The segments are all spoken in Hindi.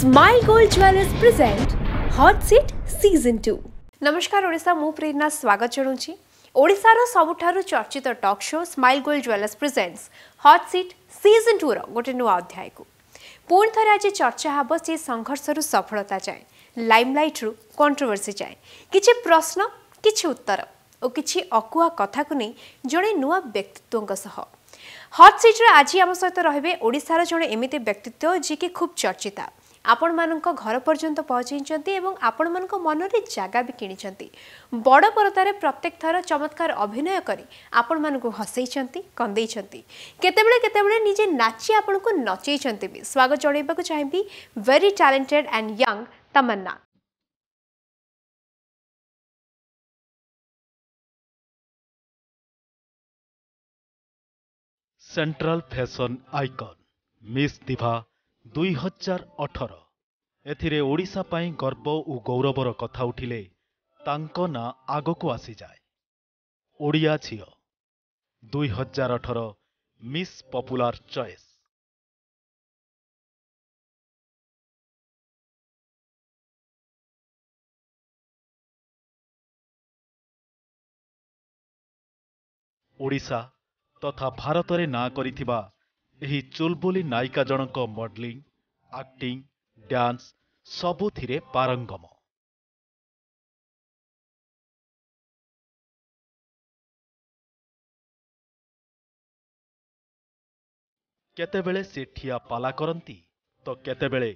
Smile gold jewellers present hot seat season two નમસ્કાર ઓડિશા હું પ્રેરણા સ્વાગત જણાવছি ଓଡ଼ିଶାର ସବୁଠାରୁ ଚର୍ଚ୍ଚିତ talk show smile gold jewellers presents hot seat season ଟୁର ଗୋଟେ ନୂଆ ଅଧ୍ୟାୟକୁ ପୁଣି ଥରେ ଆଜି ଚର୍ଚ୍ଚା ହେବ ସେ ସଂଘର୍ଷରୁ ସଫଳତା ଯାଏଁ ଲାଇମ୍ଲାଇଟ୍ରୁ କଣ୍ଟ୍ରୋଭର୍ସି ଯାଏଁ କିଛି ପ୍ରଶ୍ନ କିଛି ଉତ୍ତର ଓ କିଛି ଅକୁହା କଥାକୁ ନେଇ ଜଣେ ନୂଆ ବ୍ୟକ୍ତିତ୍ୱଙ୍କ ସହ ହଟ୍ ସିଟ୍ରେ ଆଜି ଆମ ସହିତ ରହିବେ ଓଡ଼ିଶାର ଜଣେ ଏମିତି ବ୍ୟକ୍ତିତ୍ୱ ଯିଏକି ଖୁବ୍ ଚର୍ଚ୍ଚିତା ଆପଣମାନଙ୍କ ଘର ପର୍ଯ୍ୟନ୍ତ ପହଞ୍ଚାଇଛନ୍ତି ଏବଂ ଆପଣମାନଙ୍କ ମନରେ ଜାଗା ବି କିଣିଛନ୍ତି ବଡ଼ ପରଦାରେ ପ୍ରତ୍ୟେକ ଥର ଚମତ୍କାର ଅଭିନୟ କରି ଆପଣମାନଙ୍କୁ ହସେଇଛନ୍ତି କନ୍ଦେଇଛନ୍ତି କେତେବେଳେ କେତେବେଳେ ନିଜେ ନାଚି ଆପଣଙ୍କୁ ନଚେଇଛନ୍ତି ବି ସ୍ୱାଗତ ଜଣାଇବାକୁ ଚାହିଁବି very talented and young Tamanna central fashion icon miss Dibha ଦୁଇହଜାର ଅଠର ଏଥିରେ ଓଡ଼ିଶା ପାଇଁ ଗର୍ବ ଓ ଗୌରବର କଥା ଉଠିଲେ ତାଙ୍କ ନାଁ ଆଗକୁ ଆସିଯାଏ ଓଡ଼ିଆ ଝିଅ ଦୁଇହଜାର ଅଠର ମିସ୍ ପପୁଲାର ଚଏସ୍ ଓଡ଼ିଶା ତଥା ଭାରତରେ ନାଁ କରିଥିବା ଏହି ଚୁଲବୁଲି ନାୟିକା ଜଣଙ୍କ ମଡେଲିଂ ଆକ୍ଟିଂ ଡ୍ୟାନ୍ସ ସବୁଥିରେ ପାରଙ୍ଗମ କେତେବେଳେ ସେ ଠିଆ ପାଲା କରନ୍ତି ତ କେତେବେଳେ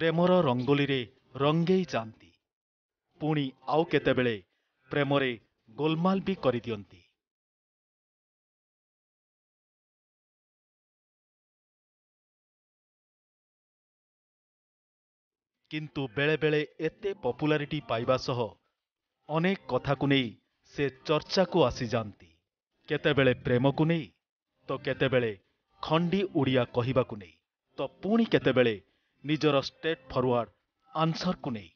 ପ୍ରେମର ରଙ୍ଗୋଲିରେ ରଙ୍ଗେଇ ଯାଆନ୍ତି ପୁଣି ଆଉ କେତେବେଳେ ପ୍ରେମରେ ଗୋଲମାଲ ବି କରିଦିଅନ୍ତି କିନ୍ତୁ ବେଳେବେଳେ ଏତେ ପପୁଲାରିଟି ପାଇବା ସହ ଅନେକ କଥାକୁ ନେଇ ସେ ଚର୍ଚ୍ଚାକୁ ଆସିଯାଆନ୍ତି କେତେବେଳେ ପ୍ରେମକୁ ନେଇ ତ କେତେବେଳେ ଖଣ୍ଡି ଓଡ଼ିଆ କହିବାକୁ ନେଇ ତ ପୁଣି କେତେବେଳେ ନିଜର ଷ୍ଟେଟ୍ ଫରୱାର୍ଡ ଆନ୍ସରକୁ ନେଇ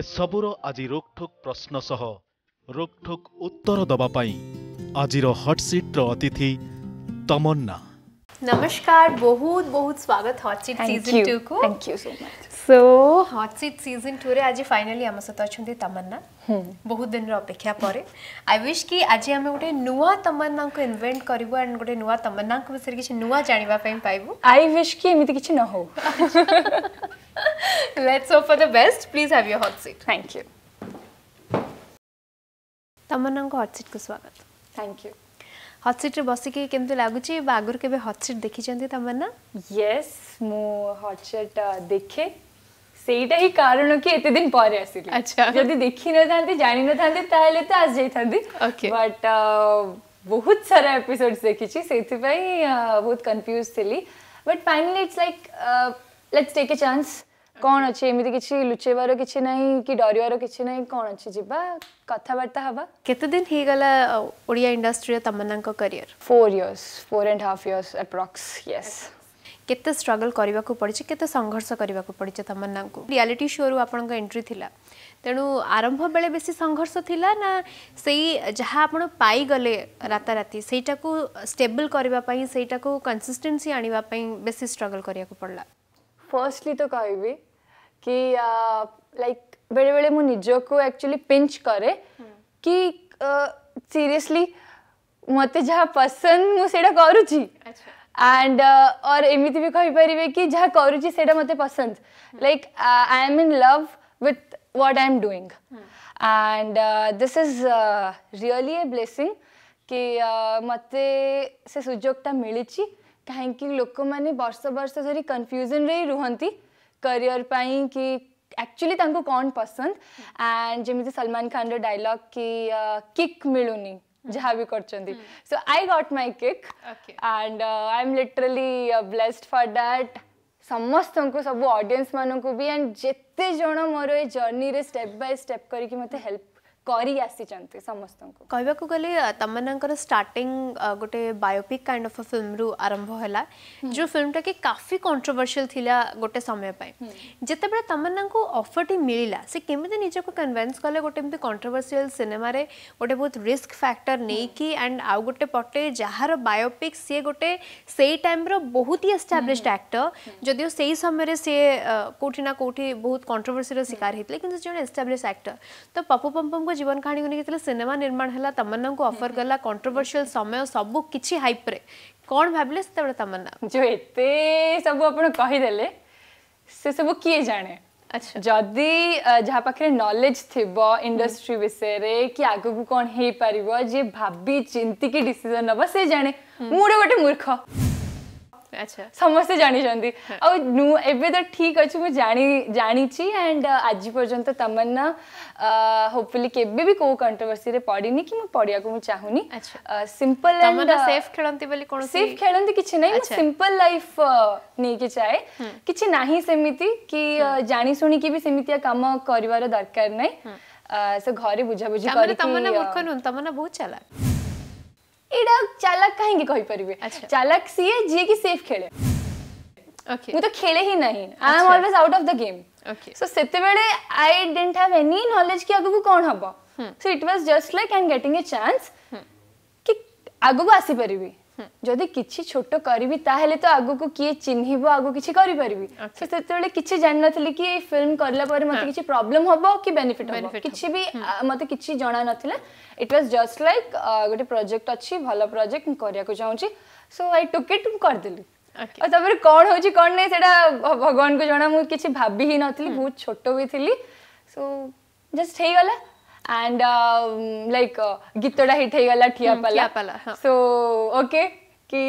ଏସବୁର ଆଜି ରୋକଠୋକ୍ ପ୍ରଶ୍ନ ସହ ରୋକଠୋକ୍ ଉତ୍ତର ଦେବା ପାଇଁ ଆଜିର ହଟ୍ସିଟ୍ର ଅତିଥି ତମନ୍ନା नमस्कार बहुत बहुत स्वागत हॉट सीट सीजन टू को thank you so much so hot seat season two रे आज फाइनली हम सहित अच्छा तमन्ना बहुत दिन रो अपेक्षा परे आई विश कि आज हम गोटे नुवा तमन्ना को इन्वेंट करू एंड गोटे नुवा तमन्ना को विषय किछ नुवा जानिबा पई पाइबो आई विश कि एमिति किछ न हो let's hope for the best please have your hot seat thank you Tamanna को हॉट सीट को स्वागत थैंक यू हट सीट्रे बसिकी केमती लगुच आगुरी के हट सीट देखी तमन्ना यस मु हट सीट देखे ସେଇଟା ହିଁ କାରଣ କି ଏତେ ଦିନ ପରେ ଆସିଲି ଯଦି ଦେଖିନଥାନ୍ତି ଜାଣିନଥାନ୍ତି ତାହେଲେ ତ ଆସି ଯାଇଥାନ୍ତି ବଟ୍ ବହୁତ ସାରା ଏପିସୋଡ୍ସ ଦେଖିଛି ସେଇଥିପାଇଁ ବହୁତ କନଫ୍ୟୁଜ୍ ଥିଲି but finally it's like let's take a chance କ'ଣ ଅଛି ଏମିତି କିଛି ଲୁଚେଇବାର କିଛି ନାହିଁ କି ଡରିବାର କିଛି ନାହିଁ କ'ଣ ଅଛି ଯିବା କଥାବାର୍ତ୍ତା ହେବା କେତେ ଦିନ ହେଇଗଲା ଓଡ଼ିଆ ଇଣ୍ଡଷ୍ଟ୍ରିରେ ତମନ୍ନାଙ୍କ career four years four and half years approx yes କେତେ ଷ୍ଟ୍ରଗଲ୍ କରିବାକୁ ପଡ଼ିଛି କେତେ ସଂଘର୍ଷ କରିବାକୁ ପଡ଼ିଛି ତମନ୍ନାଙ୍କୁ ରିଆଲିଟି ଶୋରୁ ଆପଣଙ୍କ ଏଣ୍ଟ୍ରି ଥିଲା ତେଣୁ ଆରମ୍ଭ ବେଳେ ବେଶୀ ସଂଘର୍ଷ ଥିଲା ନା ସେଇ ଯାହା ଆପଣ ପାଇଗଲେ ରାତାରାତି ସେଇଟାକୁ ଷ୍ଟେବଲ୍ କରିବା ପାଇଁ ସେଇଟାକୁ କନସିଷ୍ଟେନ୍ସି ଆଣିବା ପାଇଁ ବେଶୀ ଷ୍ଟ୍ରଗଲ୍ କରିବାକୁ ପଡ଼ିଲା ଫର୍ଷ୍ଟଲି ତ କହିବି कि लाइक बेले बेले मु को एक्चुअली पिंच करे हम्म। कि सीरियसली मत जहाँ पसंद मु सेटा एंड अच्छा। और एमती भी कहीपर कि जहाँ करूची सेटा पसंद like I am in love with what I am doing and this is really a blessing कि मत से सुजोगटा मिली कहीं लोक मैंने वर्ष बर्ष धरी कन्फ्यूजन रे रुहती करियर पाई कि एक्चुअली तांको कौन पसंद एंड जमी सलमान खान रो डायलॉग कि किक मिलूनी जहाँ भी कर चुन्दी so I got my kick and I am literally blessed for that समस्त को सब समस्तଙ୍କୁ ସବୁ ଅଡ଼ିଏନ୍ସ ମାନଙ୍କୁ ବି ଆଣ୍ଡ ଯେତେ ଜଣ ମୋର ଏ ଜର୍ଣ୍ଣିରେ ଷ୍ଟେପ୍ ବାଇ ଷ୍ଟେପ୍ କରିକି मते हेल्प कह तमाना स्टार्टिंग गोटे बायोपिक कैंड अफ फिल्म रू आरंभ है जो फिल्म टा के काफी कंट्रोवर्शियल थिला गोटे समय पर जिते बड़े तमाना को अफर टी मिलला से केमिते निजे को कले गोटे कंट्रोवर्शियल सिनेमा रे गोटे बहुत रिस्क फैक्टर नहीं कि एंड आउ गोटे पटे जहार बायोपिक सी गोटे से टाइम रो बहुत ही एस्टाब्लिश्ड एक्टर जदियो सही समय रे से कोठी ना कोठी बहुत कंट्रोवर्सी रो शिकार हेतले किंतु जे एस्टाब्लिश्ड एक्टर तो पप्पू पम्पम ତମଙ୍କ ଜୀବନ କାହାଣୀକୁ ନେଇକି ଯେତେବେଳେ ସିନେମା ନିର୍ମାଣ ହେଲା ତମନ୍ନାଙ୍କୁ ଅଫର କଲା କଣ୍ଟ୍ରୋଭର୍ସିଆଲ ସମୟ ସବୁ କିଛି ହାଇପ୍ରେ କ'ଣ ଭାବିଲେ ସେତେବେଳେ ତମନ୍ନା ଯେଉଁ ଏତେ ସବୁ ଆପଣ କହିଦେଲେ ସେସବୁ କିଏ ଜାଣେ ଆଚ୍ଛା ଯଦି ଯାହା ପାଖରେ ନଲେଜ ଥିବ ଇଣ୍ଡଷ୍ଟ୍ରି ବିଷୟରେ କି ଆଗକୁ କ'ଣ ହେଇପାରିବ ଯିଏ ଭାବି ଚିନ୍ତିକି ଡିସିଜନ ନେବ ସେ ଜାଣେ ମୁଁ ଗୋଟେ ଗୋଟେ ମୂର୍ଖ ଆଚ୍ଛା ସମସ୍ତେ ଜାଣିଛନ୍ତି ଆଉ ଏବେ ତ ଠିକ୍ ଅଛି ମୁଁ ଜାଣି ଜାଣିଛି ଆଣ୍ଡ ଆଜି ପର୍ଯ୍ୟନ୍ତ ତମନ୍ନା ହୋପଫୁଲି କେବେ ବି କୋଉ କଣ୍ଟ୍ରୋଭର୍ସିରେ ପଡ଼ିନି କି ମୁଁ ପଡ଼ିବାକୁ ମୁଁ ଚାହୁଁନି ସିମ୍ପଲ ସେଫ୍ ଖେଳନ୍ତି ବୋଲି କ'ଣ ସେଫ୍ ଖେଳନ୍ତି କିଛି ନାହିଁ ମୁଁ ସିମ୍ପଲ ଲାଇଫ୍ ନେଇକି ଚାହେ କିଛି ନାହିଁ ସେମିତି କି ଜାଣି ଶୁଣିକି ବି ସେମିତିଆ କାମ କରିବାର ଦରକାର ନାହିଁ ସେ ଘରେ ବୁଝାବୁଝି କରି ତମନ୍ନା ମୂର୍ଖ ନୁହଁ ତମନ୍ନା ବହୁତ ଚାଲାକ एडा चालक काहे के कहि परबे अच्छा। चालक सीए जे की सेफ खेले ओके okay. तो खेले ही नहीं I am always out of the game okay so सेते बेले I didn't have any knowledge कि आगु कोन हबो so it was just like I am getting a chance कि आगु को आसी परबे ଯଦି କିଛି ଛୋଟ କରିବି ତାହେଲେ ତ ଆଗକୁ କିଏ ଚିହ୍ନିବ ଆଗକୁ କିଛି କରିପାରିବି ସେ ସେତେବେଳେ କିଛି ଜାଣିନଥିଲି କି ଏଇ ଫିଲ୍ମ କରିଲା ପରେ ମୋତେ କିଛି ପ୍ରୋବ୍ଲେମ୍ ହବ କି ବେନିଫିଟ୍ ହବ କିଛି ବି ମୋତେ କିଛି ଜଣା ନଥିଲା ଇଟ୍ ୱାଜ୍ ଜଷ୍ଟ ଲାଇକ୍ ଗୋଟେ ପ୍ରୋଜେକ୍ଟ ଅଛି ଭଲ ପ୍ରୋଜେକ୍ଟ ମୁଁ କରିବାକୁ ଚାହୁଁଛି ସୋ ଆଇ ଟୁକ୍ ଇଟ୍ ମୁଁ କରିଦେଲି ଆଉ ତାପରେ କ'ଣ ହେଉଛି କ'ଣ ନାହିଁ ସେଇଟା ଭଗବାନଙ୍କୁ ଜଣା ମୁଁ କିଛି ଭାବି ହିଁ ନଥିଲି ବହୁତ ଛୋଟ ବି ଥିଲି ସୋ ଜଷ୍ଟ ହେଇଗଲା एंड लाइक गीतटा ହେଇଥାଇ ଗଲା ଠିଆପାଲା ସୋ ଓକେ କି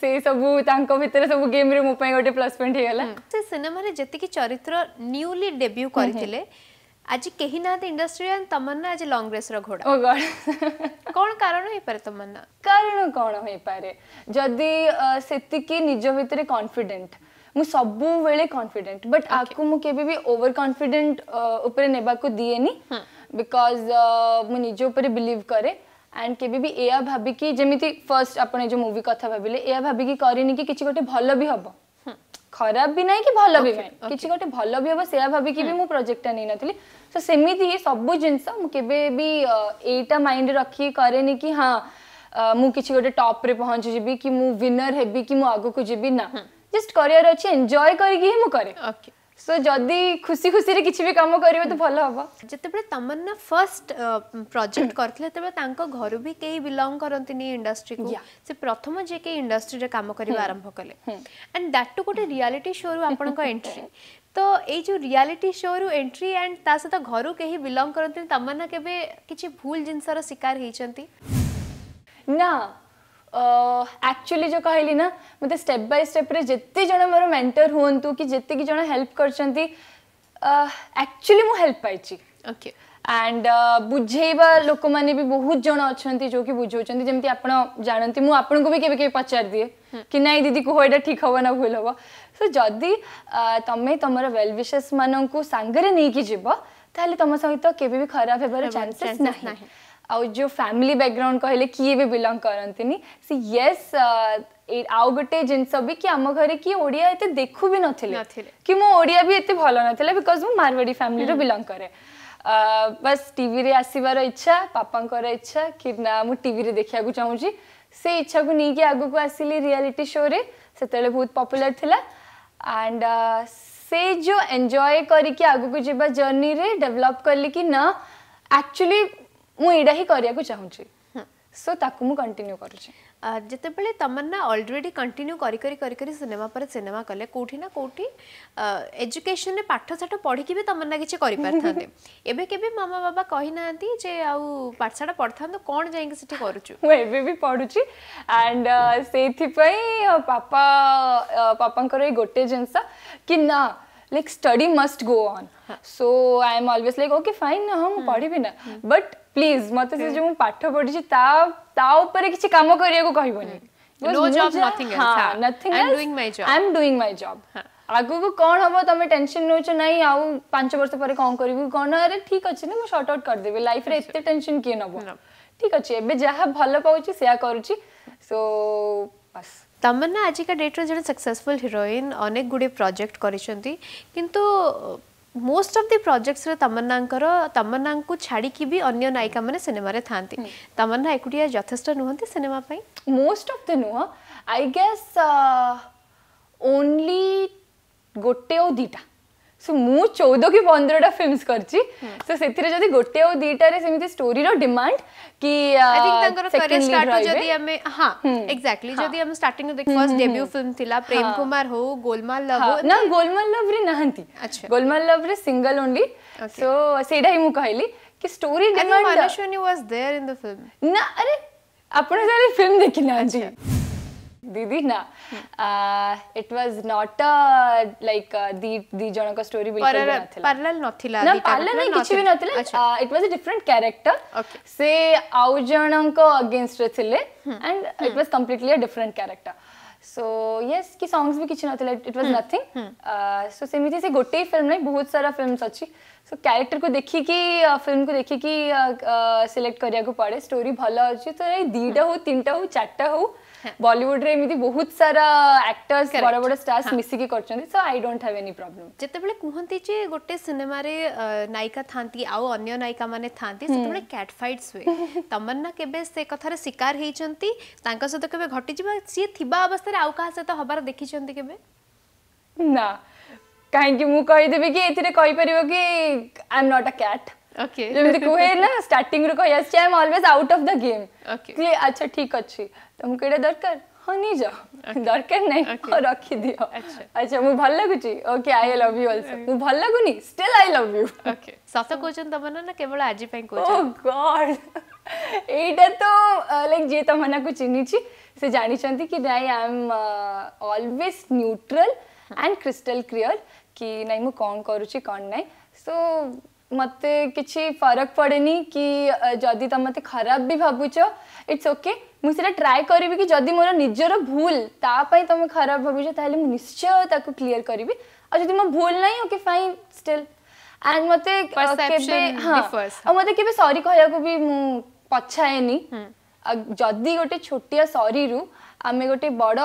ସେ ସବୁ ତାଙ୍କ ଭିତରେ ସବୁ ଗେମ୍ରେ ମୋ ପାଇଁ ଗୋଟେ ପ୍ଲସ୍ ପଏଣ୍ଟ ହେଇଗଲା ସେ ସିନେମାରେ ଯେତିକି ଚରିତ୍ର ନ୍ୟୁଲି ଡେବ୍ୟୁ କରିଥିଲେ ଆଜି କେହି ନାହାନ୍ତି ଇଣ୍ଡଷ୍ଟ୍ରିରେ ତମନ୍ନା ଆଜି ଲଙ୍ଗ ରେସ୍ର ଘୋଡ଼ା ଓ ଗଡ଼ କ'ଣ କାରଣ ହେଇପାରେ ତମନ୍ନା କାରଣ କ'ଣ ହେଇପାରେ ଯଦି ସେତିକି ନିଜ ଭିତରେ କନଫିଡେଣ୍ଟ ମୁଁ ସବୁବେଳେ କନଫିଡେଣ୍ଟ ବଟ୍ ଆକୁ ମୁଁ କେବେ ବି ଓଭର କନଫିଡେଣ୍ଟ ଉପରେ ନେବାକୁ ଦିଏନି बिकज मु निज उपर बिलीव एंड के भी जमी फर्स्ट आप जो कथा भाविले एया भाभी की कि गोटे भल भी हम हम्म। खराब भी ना कि भल भी ना किसी गोटे भल भी हम सै भाविक भी हम्म। मुझे प्रोजेक्ट नहीं नी सो सेमती सब जिन के यहाँ माइंड रखी कैन कि हाँ uh, मुझे गोटे टप्रे पहुंच जी कि विनर हेबी कि आगे जी ना जस्ट करियर अच्छे सो जदि खुशी खुशी किसी भी कम करेंगे तो भल हम जिते तमन्ना फर्स्ट प्रोजेक्ट करते घर भी कई बिलंग करती इंडस्ट्री को से प्रथम जे कई इंडस्ट्री कम करने आरंभ कले एंड दैट टू गोटे रियालीटी शो रु आपण एंट्री तो ये जो रियालीटी शो रु एंट्री एंड ता सहित घर कहीं बिलंग करती तमन्ना केवे किसी भूल जिनसर शिकार होती ना एक्चुअली जो कहली ना मत स्टेप बाय स्टेप रे जिते जन मोर मेंटर होंतु कि जिते जन हेल्प करछंती एक्चुअली मु हेल्प पाइची ओके एंड बुझेबा लोक माने भी बहुत जन अच्छा जो कि बुझौछंती जेमति आपण जानंती भी केबे केबे पचार दिए कि ना दीदी को होयडा ठीक हम ना भूल हम सो जदि तमे तुम वेल विशेस मानन को सांगरे नै कि जिवो सहित केबे खराब हेबार चांसेस नाही ଆଉ ଯେଉଁ ଫ୍ୟାମିଲି ବ୍ୟାକଗ୍ରାଉଣ୍ଡ କହିଲେ କିଏ ବି ବିଲଙ୍ଗ କରନ୍ତିନି ସେ ୟେସ୍ ଆଉ ଗୋଟେ ଜିନିଷ ବି କି ଆମ ଘରେ କିଏ ଓଡ଼ିଆ ଏତେ ଦେଖୁ ବି ନଥିଲେ କି ମୁଁ ଓଡ଼ିଆ ବି ଏତେ ଭଲ ନଥିଲା ବିକଜ ମୁଁ ମାରୱାଡ଼ି ଫ୍ୟାମିଲିରୁ ବିଲଙ୍ଗ କରେ ବାସ୍ ଟିଭିରେ ଆସିବାର ଇଚ୍ଛା ବାପାଙ୍କର ଇଚ୍ଛା କି ନା ମୁଁ ଟିଭିରେ ଦେଖିବାକୁ ଚାହୁଁଛି ସେ ଇଚ୍ଛାକୁ ନେଇକି ଆଗକୁ ଆସିଲି ରିଆଲିଟି ଶୋରେ ସେତେବେଳେ ବହୁତ ପପୁଲାର ଥିଲା ଆଣ୍ଡ ସେ ଯେଉଁ ଏନ୍ଜୟ କରିକି ଆଗକୁ ଯିବା ଜର୍ଣ୍ଣିରେ ଡେଭଲପ୍ କଲି କି ନା ଆକ୍ଚୁଆଲି ମୁଁ ଏଇଟା ହିଁ କରିବାକୁ ଚାହୁଁଛି ସୋ ତାକୁ ମୁଁ କଣ୍ଟିନ୍ୟୁ କରୁଛି ଯେତେବେଳେ ତମନ୍ନା ଅଲରେଡ଼ି କଣ୍ଟିନ୍ୟୁ କରି କରି କରି କରି ସିନେମା ପରେ ସିନେମା କଲେ କେଉଁଠି ନା କେଉଁଠି ଏଜୁକେସନରେ ପାଠଶାଠ ପଢ଼ିକି ବି ତମନ୍ନା କିଛି କରିପାରିଥାନ୍ତେ ଏବେ କେବେ ମାମା ବାବା କହିନାହାନ୍ତି ଯେ ଆଉ ପାଠଶାଠ ପଢ଼ିଥାନ୍ତୁ କ'ଣ ଯାଇକି ସେଠି କରୁଛୁ ମୁଁ ଏବେ ବି ପଢ଼ୁଛି ଆଣ୍ଡ ସେଇଥିପାଇଁ ବାପା ବାପାଙ୍କର ଏଇ ଗୋଟେ ଜିନିଷ କି ନା like study must go on huh. so i am always like okay fine ha mu padhibi na but please mate se jo mu patha padichi ta ta upare kichi kama kariya ko kahibani no job nothing else ha nothing else i'm doing my job i'm doing my job ha ଆଗକୁ କ'ଣ ହବ ତମେ ଟେନସନ୍ ନେଉଛ ନାହିଁ ଆଉ ପାଞ୍ଚ ବର୍ଷ ପରେ କ'ଣ କରିବି କ'ଣ ଆରେ ଠିକ୍ ଅଛି ନା ମୁଁ ସର୍ଟ ଆଉଟ୍ କରିଦେବି ଲାଇଫ୍ରେ ଏତେ ଟେନସନ୍ କିଏ ନେବ ଠିକ୍ ଅଛି ଏବେ ଯାହା ଭଲ ପାଉଛି ସେୟା କରୁଛି ସୋ ବାସ୍ ତମନ୍ନା ଆଜିକା ଡେଟ୍ରେ ଜଣେ ସକ୍ସେସଫୁଲ୍ ହିରୋଇନ୍ ଅନେକ ଗୁଡ଼ିଏ ପ୍ରୋଜେକ୍ଟ କରିଛନ୍ତି କିନ୍ତୁ ମୋଷ୍ଟ ଅଫ୍ ଦି ପ୍ରୋଜେକ୍ଟସରେ ତମନ୍ନାଙ୍କର ତମନ୍ନାଙ୍କୁ ଛାଡ଼ିକି ବି ଅନ୍ୟ ନାୟିକାମାନେ ସିନେମାରେ ଥାନ୍ତି ତମନ୍ନା ଏକୁଟିଆ ଯଥେଷ୍ଟ ନୁହନ୍ତି ସିନେମା ପାଇଁ ମୋଷ୍ଟ ଅଫ୍ ଦ ନୁହଁ ଆଇ ଗେସ୍ ଓନ୍ଲି ଗୋଟେ ଆଉ ଦୁଇଟା সো মু চৌদ কি পনেরোটা ফিল্মস করছি সো সেথিরে যদি গোটে আউ দুইটারে সেমিতি স্টোরির ডিমান্ড কি আই থিঙ্ক তাঙ্কর ক্যারিয়ার স্টার্ট যদি আমি হ্যাঁ এক্স্যাক্টলি যদি আমি স্টার্টিং রে ফার্স্ট ডেবিউ ফিল্ম থিলা প্রেম কুমার হো গোলমাল লভ না গোলমাল লভ রে নাহান্তি গোলমাল লভ রে সিঙ্গল ওনলি সো সেইটাই মু কহিলি কি স্টোরি ডিমান্ড মানসুনি was there in the film না আরে ଆପଣ ସାର୍ ଫିଲ୍ମ ଦେଖିନାହାନ୍ତି दीदी ना it was not a like दी दी का स्टोरी बिल्कुल नहीं थी पैरेलल नहीं थी ना पैरेलल नहीं कुछ भी नहीं थी it was a different character से आउ को अगेंस्ट रे थिले and it was completely a different character so yes की सॉन्ग्स भी किछि नथिला इट वाज नथिंग सो सेमिति से गोटे फिल्म नहीं बहुत सारा फिल्म्स अच्छी सो कैरेक्टर को देखी कि फिल्म uh, को देखी कि सिलेक्ट uh, uh, करिया को पड़े स्टोरी भल अछि तो ए दीटा हो तीनटा हो चारटा हो ବଲିଉଡରେ ଏମିତି ବହୁତ ସାରା ଆକ୍ଟର୍ସ ବଡ ବଡ ଷ୍ଟାର୍ସ ମିଶିକି କରୁଛନ୍ତି so I don't have any problem ଯେତେବେଳେ କୁହନ୍ତି ଯେ ଗୋଟେ ସିନେମାରେ ନାୟିକା ଥାନ୍ତି ଆଉ ଅନ୍ୟ ନାୟିକା ମାନେ ଥାନ୍ତି ସେତେବେଳେ କ୍ୟାଟ୍ ଫାଇଟ୍ସ ହୁଏ ତମନ୍ନା କେବେ ସେ କଥାରେ ଶିକାର ହେଇଛନ୍ତି ତାଙ୍କ ସହିତ କେବେ ଘଟିଛି ବା ସିଏ ଥିବା ଅବସ୍ଥାରେ ଆଉ କାହା ସହିତ ହବାର ଦେଖିଛନ୍ତି କେବେ ନା କାହିଁକି ମୁଁ କହିଦେବି କି ଏଥିରେ କହିପାରିବ କି I am not a cat okay जब देखो है ना स्टार्टिंग रुको yes I am always out of the game okay अच्छा ठीक अच्छे तो तुम एटा दरकार हां नहीं जा दरकार नहीं और रख ही दियो अच्छा अच्छा मु भल लगु छी okay I love you also मु भल लगु लागुनी still I love you okay सत कोजन तब ना केवल आजि पई कोजन ओ गॉड एटा तो लाइक जे ना को चिन्ही छी से जानी छंती कि I am always neutral and crystal clear कि नहीं मु कौन करू छी कौन नहीं सो so, मत कि फरक पड़ेनि कि जदि तुम मत खराब भी भावुच इट्स ओके मुझे ट्राए करी कि जदि मोर निजर भूल तापाई तुम खराब भावुच ताहले निश्चय क्लीयर करी आदि मो भूल ना ओके फाइन स्टिल एंड मत हाँ मत सरी कह को पछाएनी हम्म। जदि गोटे छोटिया सरी रू ଆମେ ଗୋଟେ ବଡ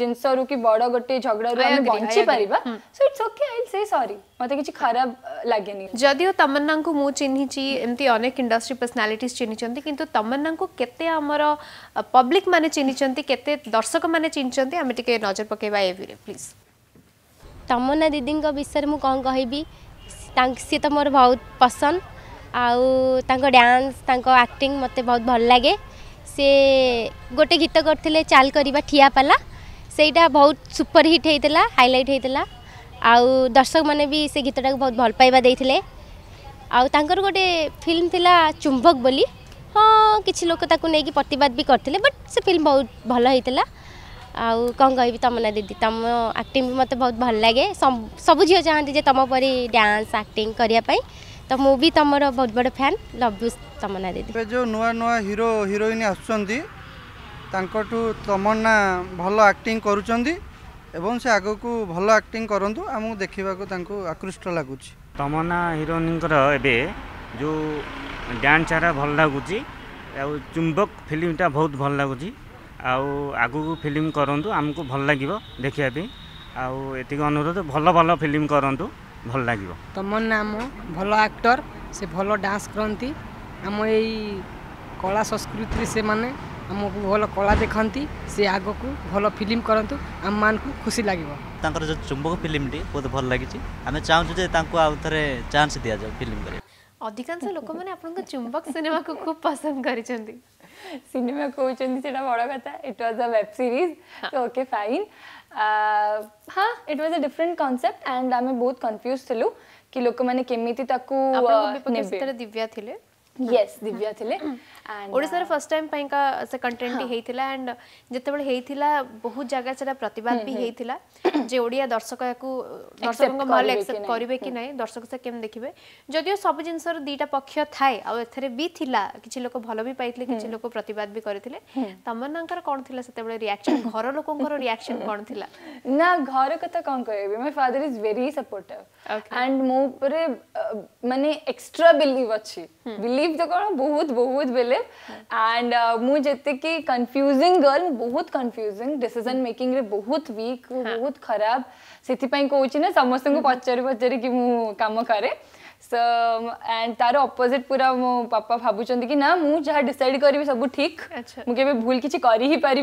ଜିନିଷରୁ କି ବଡ ଗୋଟେ ଝଗଡ଼ାରୁ ଆମେ ବଞ୍ଚି ପାରିବା ସୋ ଇଟ୍ସ ଓକେ ଆଇ ସେ ସରି ମୋତେ କିଛି ଖରାପ ଲାଗେନି ଯଦିଓ ତମନ୍ନାଙ୍କୁ ମୁଁ ଚିହ୍ନିଛି ଏମିତି ଅନେକ ଇଣ୍ଡଷ୍ଟ୍ରି ପର୍ସନାଲିଟିଜ୍ ଚିହ୍ନିଛନ୍ତି କିନ୍ତୁ ତମନ୍ନାଙ୍କୁ କେତେ ଆମର ପବ୍ଲିକ୍ ମାନେ ଚିହ୍ନିଛନ୍ତି କେତେ ଦର୍ଶକମାନେ ଚିହ୍ନିଛନ୍ତି ଆମେ ଟିକେ ନଜର ପକାଇବା ଏଭିରେ ପ୍ଲିଜ୍ ତମନ୍ନା ଦିଦିଙ୍କ ବିଷୟରେ ମୁଁ କ'ଣ କହିବି ସିଏ ତ ମୋର ବହୁତ ପସନ୍ଦ ଆଉ ତାଙ୍କ ଡ୍ୟାନ୍ସ ତାଙ୍କ ଆକ୍ଟିଂ ମୋତେ ବହୁତ ଭଲ ଲାଗେ से गोटे गीत ठिया पाला ठियापालाइटा बहुत सुपर हिट हुन्छ हलैटा आ दर्शक से गीत बहुत भल पो आउँछ गए फाइला चुम्बक हो त नै बट से फिल्म बहुत भएर आउँ कि तम न दिदी त म आक्ट मते बहुत भगे सबु झिउ चाहन्छ ड्यान्स करिया गरेको ତ ମୁଁ ବି ତମର ବହୁତ ବଡ ଫ୍ୟାନ୍ ଲଭ୍ ୟୁ ତମନା ଦିଦି ଏବେ ଯୋଉ ନୂଆ ନୂଆ ହିରୋ ହିରୋଇନ ଆସୁଛନ୍ତି ତାଙ୍କଠୁ ତମନା ଭଲ ଆକ୍ଟିଂ କରୁଛନ୍ତି ଏବଂ ସେ ଆଗକୁ ଭଲ ଆକ୍ଟିଂ କରନ୍ତୁ ଆମକୁ ଦେଖିବାକୁ ତାଙ୍କୁ ଆକୃଷ୍ଟ ଲାଗୁଛି ତମନା ହିରୋଇନଙ୍କର ଏବେ ଯୋଉ ଡ୍ୟାନ୍ସ ହେରା ଭଲ ଲାଗୁଛି ଆଉ ଚୁମ୍ବକ ଫିଲ୍ମଟା ବହୁତ ଭଲ ଲାଗୁଛି ଆଉ ଆଗକୁ ଫିଲ୍ମ କରନ୍ତୁ ଆମକୁ ଭଲ ଲାଗିବ ଦେଖିବା ପାଇଁ ଆଉ ଏତିକି ଅନୁରୋଧ ଭଲ ଭଲ ଫିଲ୍ମ କରନ୍ତୁ ଭଲ ଲାଗିବ ତମନ୍ନା ଆମ ଭଲ ଆକ୍ଟର ସେ ଭଲ ଡ୍ୟାନ୍ସ କରନ୍ତି ଆମ ଏଇ କଳା ସଂସ୍କୃତିରେ ସେମାନେ ଆମକୁ ଭଲ କଳା ଦେଖନ୍ତି ସେ ଆଗକୁ ଭଲ ଫିଲ୍ମ କରନ୍ତୁ ଆମମାନଙ୍କୁ ଖୁସି ଲାଗିବ ତାଙ୍କର ଯେଉଁ ଚୁମ୍ବକ ଫିଲ୍ମଟି ବହୁତ ଭଲ ଲାଗିଛି ଆମେ ଚାହୁଁଛୁ ଯେ ତାଙ୍କୁ ଆଉ ଥରେ ଚାନ୍ସ ଦିଆଯାଉ ଫିଲ୍ମ କରିବା ଅଧିକାଂଶ ଲୋକମାନେ ଆପଣଙ୍କ ଚୁମ୍ବକ ସିନେମାକୁ ଖୁବ୍ ପସନ୍ଦ କରିଛନ୍ତି ସିନେମା କହୁଛନ୍ତି ସେଇଟା ବଡ଼ କଥା it was a web series okay fine हाँ it was a different concept and आम बहुत कन्फ्यूज थिलु कि लोक मैंने केमिति ताकू नेबे दिव्या थिले यस दिव्या थिले हाँ। ଓଡ଼ିଶାରେ ଫାର୍ଷ୍ଟ ଟାଇମ୍ ପାଇଁକା ସେ କଣ୍ଟେଣ୍ଟଟି ହେଇଥିଲା ଆଣ୍ଡ ଯେତେବେଳେ ହେଇଥିଲା ବହୁତ ଜାଗାରେ ସେଟା ପ୍ରତିବାଦ ବି ହେଇଥିଲା ଯେ ଓଡ଼ିଆ ଦର୍ଶକ ୟାକୁ ଦର୍ଶକଙ୍କ ଭଲ ଏକ୍ସେପ୍ଟ କରିବେ କି ନାହିଁ ଦର୍ଶକ ସେ କେମିତି ଦେଖିବେ ଯଦିଓ ସବୁ ଜିନିଷର ଦୁଇଟା ପକ୍ଷ ଥାଏ ଆଉ ଏଥିରେ ବି ଥିଲା କିଛି ଲୋକ ଭଲ ବି ପାଇଥିଲେ କିଛି ଲୋକ ପ୍ରତିବାଦ ବି କରିଥିଲେ ତମନ୍ନାଙ୍କର କ'ଣ ଥିଲା ସେତେବେଳେ ରିଆକ୍ସନ୍ ଘର ଲୋକଙ୍କର ରିଆକ୍ସନ୍ କ'ଣ ଥିଲା ନା ଘର କଥା କ'ଣ କହିବି my father is very supportive and ମୋ ଉପରେ ମାନେ ଏକ୍ସଟ୍ରା ବିଲିଭ୍ ଅଛି ବିଲିଭ୍ ତ କ'ଣ ବହୁତ ବହୁତ ବେଲେ करे एंड मु जी कन्फ्यूजिंग गर्ल बहुत कन्फ्यूजिंग डिसीजन मेकिंग रे बहुत वीक हाँ। बहुत खराब से कहूँ ना समस्त को पचारि हम्म। पचारि कि कम कै सो एंड तार अपोजिट पूरा मो पापा भावुं कि ना अच्छा। मुझे डिसाइड करी सब ठीक मुझे भूल किसी कर ही पारि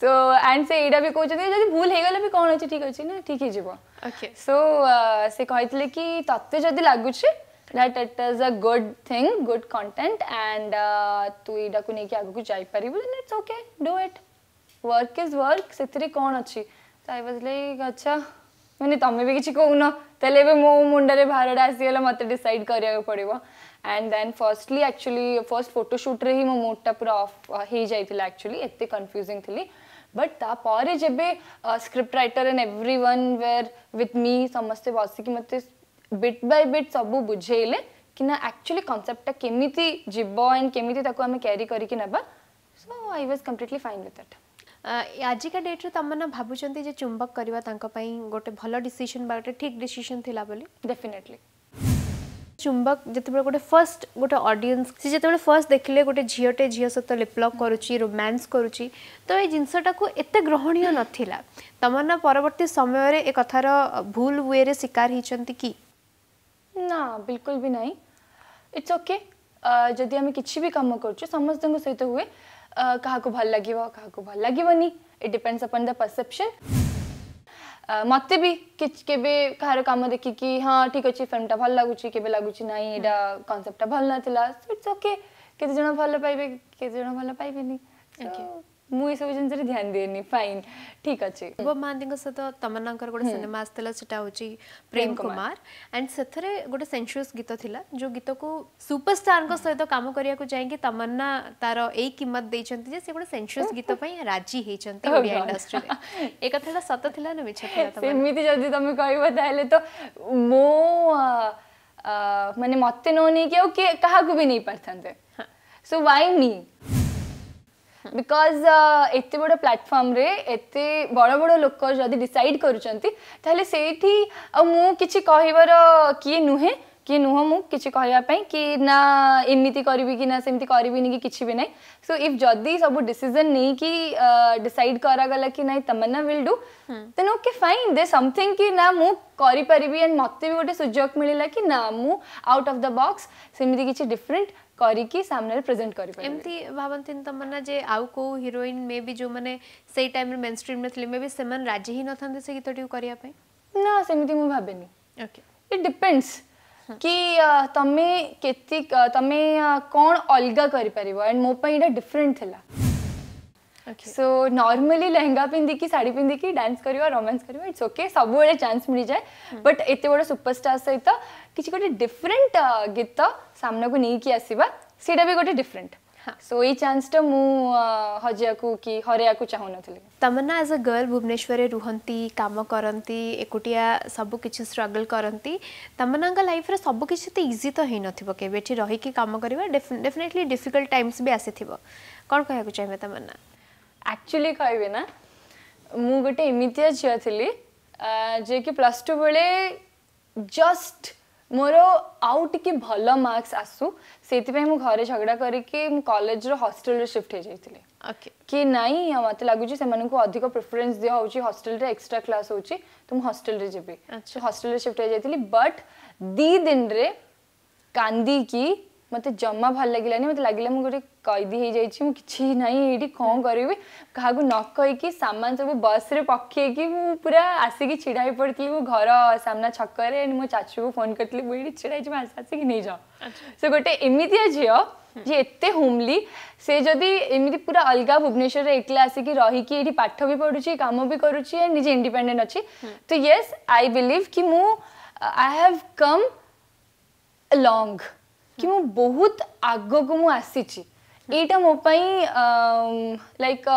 सो एंड से यहाँ भी कहते जब भूल होगा भी कौन अच्छे ठीक अच्छे ना ठीक हो सो uh, से कहते कि तत्ते जदि लगुचे that it is a good thing, good content and तू इडा को नेकी आगे को जाई परी बोले it's okay, do it. Work is work, ସେଥିରେ କ'ଣ ଅଛି? ତ I was like अच्छा ମାନେ ତମେ ବି କିଛି କହୁନ ତାହେଲେ ଏବେ ମୋ ମୁଣ୍ଡରେ ଭାରଟା ଆସିଗଲା ମୋତେ ଡିସାଇଡ୍ କରିବାକୁ ପଡ଼ିବ and then firstly actually first ଫଟୋସୁଟ୍ରେ ହିଁ ମୋ ମୁଡ଼୍ଟା ପୁରା ଅଫ୍ ହେଇଯାଇଥିଲା ଆକ୍ଚୁଆଲି ଏତେ କନଫ୍ୟୁଜିଂ ଥିଲି ବଟ୍ ତାପରେ ଯେବେ script writer and everyone were with me ସମସ୍ତେ ବସିକି ମୋତେ ବିଟ୍ ବାଇ ବିଟ୍ ସବୁ ବୁଝେଇଲେ କି ନା ଆକ୍ଚୁଆଲି କନସେପ୍ଟଟା କେମିତି ଯିବ ଆଣ୍ଡ କେମିତି ତାକୁ ଆମେ କ୍ୟାରି କରିକି ନେବା so I was completely fine with it ଆଜିକା ଡେଟ୍ରେ ତମେମାନେ ଭାବୁଛନ୍ତି ଯେ ଚୁମ୍ବକ କରିବା ତାଙ୍କ ପାଇଁ ଗୋଟେ ଭଲ ଡିସିସନ୍ ବା ଗୋଟେ ଠିକ୍ ଡିସିସନ୍ ଥିଲା ବୋଲି ଡେଫିନେଟଲି চুম্বক যেতবে গোটে ফার্স্ট গোটে অডিয়েন্স সে যেতবে ফার্স্ট দেখলে গোটে ঝিওটে ঝিও সহ লিপলক করুচি রোমান্স করুচি তো এই জিনিসটাকে এতে গ্রহণীয় নথিলা তমন্না পরবর্তী সময়ের এ কথার ভুল ওয়েরে শিকার হয়েছেন কি ନା ବିଲକୁଲ ବି ନାହିଁ ଇଟ୍ସ ଓକେ ଯଦି ଆମେ କିଛି ବି କାମ କରୁଛୁ ସମସ୍ତଙ୍କ ସହିତ ହୁଏ କାହାକୁ ଭଲ ଲାଗିବ କାହାକୁ ଭଲ ଲାଗିବନି it depends upon the perception ମୋତେ ବି କିଛି କେବେ କାହାର କାମ ଦେଖିକି ହଁ ଠିକ୍ ଅଛି ଫିଲ୍ମଟା ଭଲ ଲାଗୁଛି କେବେ ଲାଗୁଛି ନାହିଁ ଏଇଟା କନସେପ୍ଟଟା ଭଲ ନଥିଲା ସୋ ଇଟ୍ସ ଓକେ କେତେଜଣ ଭଲ ପାଇବେ କେତେଜଣ ଭଲ ପାଇବେନି ମୁଁ ଏସବୁ ଜିନିଷରେ ଧ୍ୟାନ ଦିଏନି ଫାଇନ୍ ଠିକ୍ ଅଛି ବୋବ ମହାନ୍ତିଙ୍କ ସହିତ ତମନ୍ନାଙ୍କର ଗୋଟେ ସିନେମା ଆସିଥିଲା ସେଟା ହେଉଛି ପ୍ରେମ କୁମାର ଆଣ୍ଡ ସେଥିରେ ଗୋଟେ ସେନ୍ସୁଅସ୍ ଗୀତ ଥିଲା ଯେଉଁ ଗୀତକୁ ସୁପରଷ୍ଟାରଙ୍କ ସହିତ କାମ କରିବାକୁ ଯାଇକି ତମନ୍ନା ତାର ଏଇ କିମତ ଦେଇଛନ୍ତି ଯେ ସେ ଗୋଟେ ସେନ୍ସୁଅସ୍ ଗୀତ ପାଇଁ ରାଜି ହେଇଛନ୍ତି ଓଡ଼ିଆ ଇଣ୍ଡଷ୍ଟ୍ରିରେ ଏ କଥାଟା ସତ ଥିଲା ନା ମିଛ ଥିଲା ସେମିତି ଯଦି ତମେ କହିବ ତାହେଲେ ତ ମୋ ମାନେ ମୋତେ ନ ନେଇକି ଆଉ କିଏ କାହାକୁ ବି ନେଇପାରିଥାନ୍ତେ ସୋ ୱାଇ ମି बिकज एत बड़ प्लाटफर्म एत बड़ बड़ लोक जदि डिसाइड कर मुझे किए नुहे किए नुह मुझे कहवापी कि ना एमती करी कि ना सेमती कर किसी भी नहीं सो इफ जदि सब डिसीजन नहीं कि डिसाइड करागला Tamanna will do then okay fine दे समथिंग कि ना मुझे मत भी गोटे सुजोग मिलला कि ना मुझ आउट अफ द बॉक्स सेमती किसी डिफरेंट କରିକି ସାମ୍ନାରେ ପ୍ରେଜେଣ୍ଟ କରିପାରିବେ ଏମିତି ଭାବନ୍ତିନି ତମନା ଯେ ଆଉ କେଉଁ ହିରୋଇନ୍ ମେ ବି ଯେଉଁମାନେ ସେଇ ଟାଇମ୍ରେ ମେନ୍ ଷ୍ଟ୍ରିମ୍ରେ ଥିଲେ ମେ ବି ସେମାନେ ରାଜି ହିଁ ନଥାନ୍ତି ସେ ଗୀତଟିକୁ କରିବା ପାଇଁ ନା ସେମିତି ମୁଁ ଭାବେନି ଓକେ ଇଟ୍ ଡିପେଣ୍ଡସ୍ କି ତମେ କେତେ ତମେ କ'ଣ ଅଲଗା କରିପାରିବ ଆଣ୍ଡ ମୋ ପାଇଁ ଏଇଟା ଡିଫରେଣ୍ଟ ଥିଲା सो नॉर्मली लेहेंगा पिंधिकी ଶାଢ଼ୀ ପିନ୍ଧିକି ଡ୍ୟାନ୍ସ କରିବ ରୋମାନ୍ସ କରିବ ଇଟ୍ସ ଓକେ ସବୁବେଳେ ଚାନ୍ସ ମିଳିଯାଏ ବଟ୍ सुपरस्टार सहित ସୁପରଷ୍ଟାର୍ गोटे କିଛି गीत सामना को नहीं कि ଆସିବା ସେଇଟା ବି ଗୋଟେ ଡିଫରେଣ୍ଟ सो so, ये चान्सटा हजाकू कि हरैया चाहूनी Tamanna as a girl Bhubaneswar रुहती कम करती एकुटिया सबकि स्ट्रगल करती तमन्ना लाइफ सबकि तो इजी तो हो नवे रहीकि कम करवा डेफिनेटली डिफिकल्ट टाइम्स भी आसी कौन कह चाहिए तमन्ना एक्चुअली कह गोटे एमतीया झील थी जे कि प्लस टू बेले जस्ट मोर आउ टे भल मार्क्स आसू से मुझे घर झगड़ा करके कलेज हस्टेल सिफ्ट हो जाती कि नाई मत लगुच प्रिफरेन्स दि हस्टेल एक्सट्रा क्लास हो तो मुझे हस्टेल जी हस्टेल सिफ्ट हो जाइए बट दिदिन कांदी की ମୋତେ ଜମା ଭଲ ଲାଗିଲାନି ମୋତେ ଲାଗିଲା ମୁଁ ଗୋଟେ କଏଦୀ ହେଇଯାଇଛି ମୁଁ କିଛି ନାହିଁ ଏଇଠି କ'ଣ କରିବି କାହାକୁ ନ କହିକି ସାମାନ ସବୁ ବସ୍ରେ ପକେଇକି ମୁଁ ପୁରା ଆସିକି ଛିଡ଼ା ହେଇ ପଡ଼ିଥିଲି ମୋ ଘର ସାମ୍ନା ଛକରେ ମୋ ଚାଚୁକୁ ଫୋନ୍ କରିଥିଲି ମୁଁ ଏଇଠି ଛିଡ଼ା ହେଇଛି ମୁଁ ଆସି ଆସିକି ନେଇଯାଅ ସେ ଗୋଟେ ଏମିତିଆ ଝିଅ ଯିଏ ଏତେ ହୋମଲି ସେ ଯଦି ଏମିତି ପୁରା ଅଲଗା ଭୁବନେଶ୍ୱରରେ ଏକଲା ଆସିକି ରହିକି ଏଇଠି ପାଠ ବି ପଢ଼ୁଛି କାମ ବି କରୁଛି ନିଜେ ଇଣ୍ଡିପେଣ୍ଡେଣ୍ଟ ଅଛି ତ ୟେସ୍ ଆଇ ବିଲିଭ୍ କି ମୁଁ ଆଇ ହ୍ୟାଭ୍ କମ୍ ଲଙ୍ଗ୍ କି ମୁଁ ବହୁତ ଆଗକୁ ମୁଁ ଆସିଛି ଏଇଟା ମୋ ପାଇଁ ଲାଇକ୍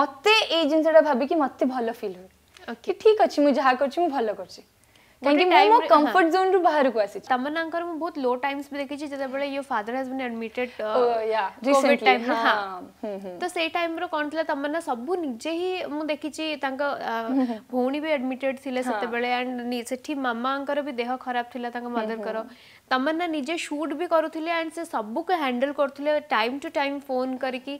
ମୋତେ ଏଇ ଜିନିଷଟା ଭାବିକି ମୋତେ ଭଲ ଫିଲ୍ ହୁଏ କି ଠିକ୍ ଅଛି ମୁଁ ଯାହା କରୁଛି ମୁଁ ଭଲ କରୁଛି କାହିଁକି ମୁଁ ମୋ କମ୍ଫର୍ଟ ଜୋନ୍ ରୁ ବାହାରକୁ ଆସିଛି ତମନାଙ୍କର ମୁଁ ବହୁତ ଲୋ ଟାଇମ୍ସ ବି ଦେଖିଛି ଯେତେବେଳେ your father has been admitted covid time ତ ସେଇ ଟାଇମ୍ ର କ'ଣ ଥିଲା ତମନା ସବୁ ନିଜେ ହିଁ ମୁଁ ଦେଖିଛି ତାଙ୍କ ଭଉଣୀ ବି ଆଡମିଟେଡ୍ ଥିଲେ ସେତେବେଳେ ଆଣ୍ଡ ସେଠି ମାମାଙ୍କର ବି ଦେହ ଖରାପ ଥିଲା ତାଙ୍କ ମଦରଙ୍କର ତମନା ନିଜେ ସୁଟ୍ ବି କରୁଥିଲେ ଆଣ୍ଡ ସେ ସବୁକୁ ହ୍ୟାଣ୍ଡେଲ କରୁଥିଲେ ଟାଇମ୍ ଟୁ ଟାଇମ୍ ଫୋନ୍ କରିକି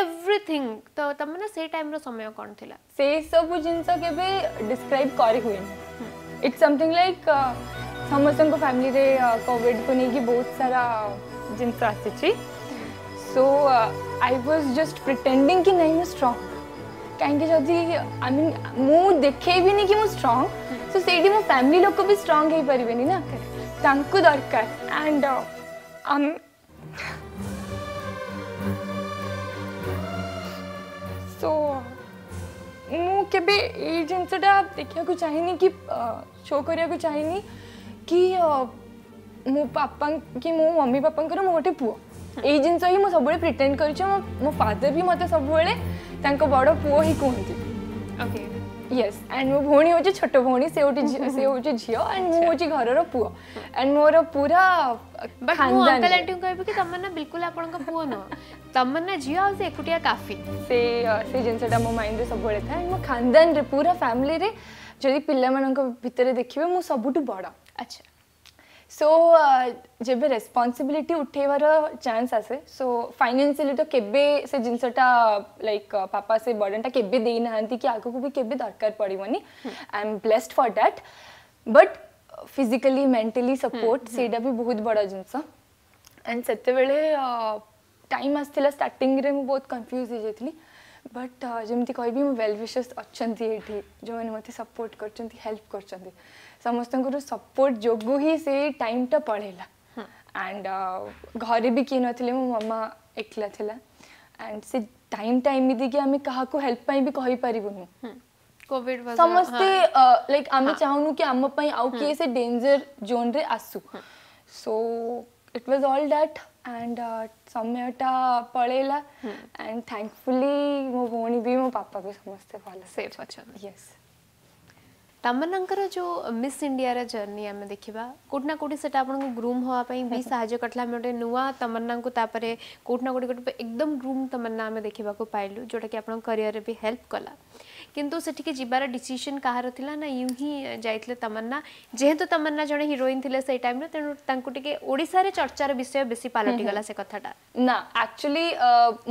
ଏଭ୍ରିଥିଙ୍ଗ ତ ତମନା ସେଇ ଟାଇମ୍ର ସମୟ କ'ଣ ଥିଲା ସେଇ ସବୁ ଜିନିଷ କେବେ ଡିସ୍କ୍ରାଇବ୍ କରି ହୁଏନି इट्स समथिंग लाइक समस्तक फैमिली रे कोविड को नहीं कि बहुत सारा जिन आसी so I was just pretending कि नहीं मुझ स्ट्रंग कहीं जदि आई मीन मु देखे भी नहीं कि मुझ स्ट्रंग सो से मो फैमिली लोक भी स्ट्रंग हो पारे ना ताक दरकार एंड सो uh, um, କେବେ ଏଇ ଜିନିଷଟା ଦେଖିବାକୁ ଚାହିଁନି କି ଶୋ କରିବାକୁ ଚାହିଁନି କି ମୋ ପାପା କି ମୋ ମମ୍ମି ପାପାଙ୍କର ମୁଁ ଗୋଟେ ପୁଅ ଏଇ ଜିନିଷ ହିଁ ମୁଁ ସବୁବେଳେ ପ୍ରିଟେଣ୍ଡ କରିଛି ମୋ ମୋ ଫାଦର ବି ମୋତେ ସବୁବେଳେ ତାଙ୍କ ବଡ଼ ପୁଅ ହିଁ କୁହନ୍ତି ଓକେ यस एंड मो भौणी हूँ छोट भौणी से हूँ से एंड मुझे घर पुओ एंड मोर पूरा अंकल आंटी कहबी कि तुम ना बिल्कुल आपण पुओ काफी से से जिनटा मो माइंड सब था मो खानदान पूरा फैमिली रे पिला भितर देखिए मु सबुठ बड़ अच्छा सो ଯେବେ ରେସ୍ପନ୍ସିବିଲିଟି ଉଠେଇବାର ଚାନ୍ସ ଆସେ ସୋ ଫାଇନାନ୍ସିଆଲି ତ କେବେ ସେ ଜିନିଷଟା ଲାଇକ୍ ପାପା ସେ ବର୍ଡ଼ନଟା କେବେ ଦେଇନାହାନ୍ତି କି ଆଗକୁ ବି କେବେ ଦରକାର ପଡ଼ିବନି I am blessed for that but physically mentally support ସେଇଟା ବି ବହୁତ ବଡ଼ ଜିନିଷ ଆଣ୍ଡ ସେତେବେଳେ ଟାଇମ୍ ଆସିଥିଲା ଷ୍ଟାର୍ଟିଂରେ ମୁଁ ବହୁତ କନଫ୍ୟୁଜ୍ ହେଇଯାଇଥିଲି ବଟ୍ ଯେମିତି କହିବି ମୋ ୱେଲ୍ ୱିଶର୍ସ ଅଛନ୍ତି ଏଠି ଯେଉଁମାନେ ମୋତେ ସପୋର୍ଟ କରୁଛନ୍ତି ହେଲ୍ପ କରୁଛନ୍ତି समस्त सपोर्ट जो ही से टाइम टा पढ़ेला एंड घरे भी किए नी मो मामा एकला एंड से टाइम टाइम एम क्या हेल्प भी कहीपरुन समस्ते लाइक आम चाहूनु कि आम किए से डेंजर जोन रे आसू so it was all that and समयटा पलैला एंड थैंकफुली मो भी मो पापा भी समस्ते भले सेफ ତାମାନଙ୍କର ଯେଉଁ ମିସ୍ ଇଣ୍ଡିଆର ଜର୍ଣ୍ଣି ଆମେ ଦେଖିବା କେଉଁଠି ନା କେଉଁଠି ସେଇଟା ଆପଣଙ୍କୁ ଗ୍ରୁମ୍ ହେବା ପାଇଁ ବି ସାହାଯ୍ୟ କରିଥିଲା ଆମେ ଗୋଟେ ନୂଆ ତମନ୍ନାଙ୍କୁ ତାପରେ କେଉଁଠି ନା କେଉଁଠି ଗୋଟେ ଏକଦମ ଗ୍ରୁମ୍ ତମନ୍ନା ଆମେ ଦେଖିବାକୁ ପାଇଲୁ ଯେଉଁଟାକି ଆପଣଙ୍କ କରିୟରରେ ବି ହେଲ୍ପ କଲା କିନ୍ତୁ ସେଠିକି ଯିବାର ଡିସିସନ୍ କାହାର ଥିଲା ନା ୟୁ ହିଁ ଯାଇଥିଲେ ତମନ୍ନା ଯେହେତୁ ତମନ୍ନା ଜଣେ ହିରୋଇନ୍ ଥିଲେ ସେଇ ଟାଇମ୍ରେ ତେଣୁ ତାଙ୍କୁ ଟିକେ ଓଡ଼ିଶାରେ ଚର୍ଚ୍ଚାର ବିଷୟ ବେଶୀ ପାଲଟିଗଲା ସେ କଥାଟା ନା ଆକ୍ଚୁଆଲି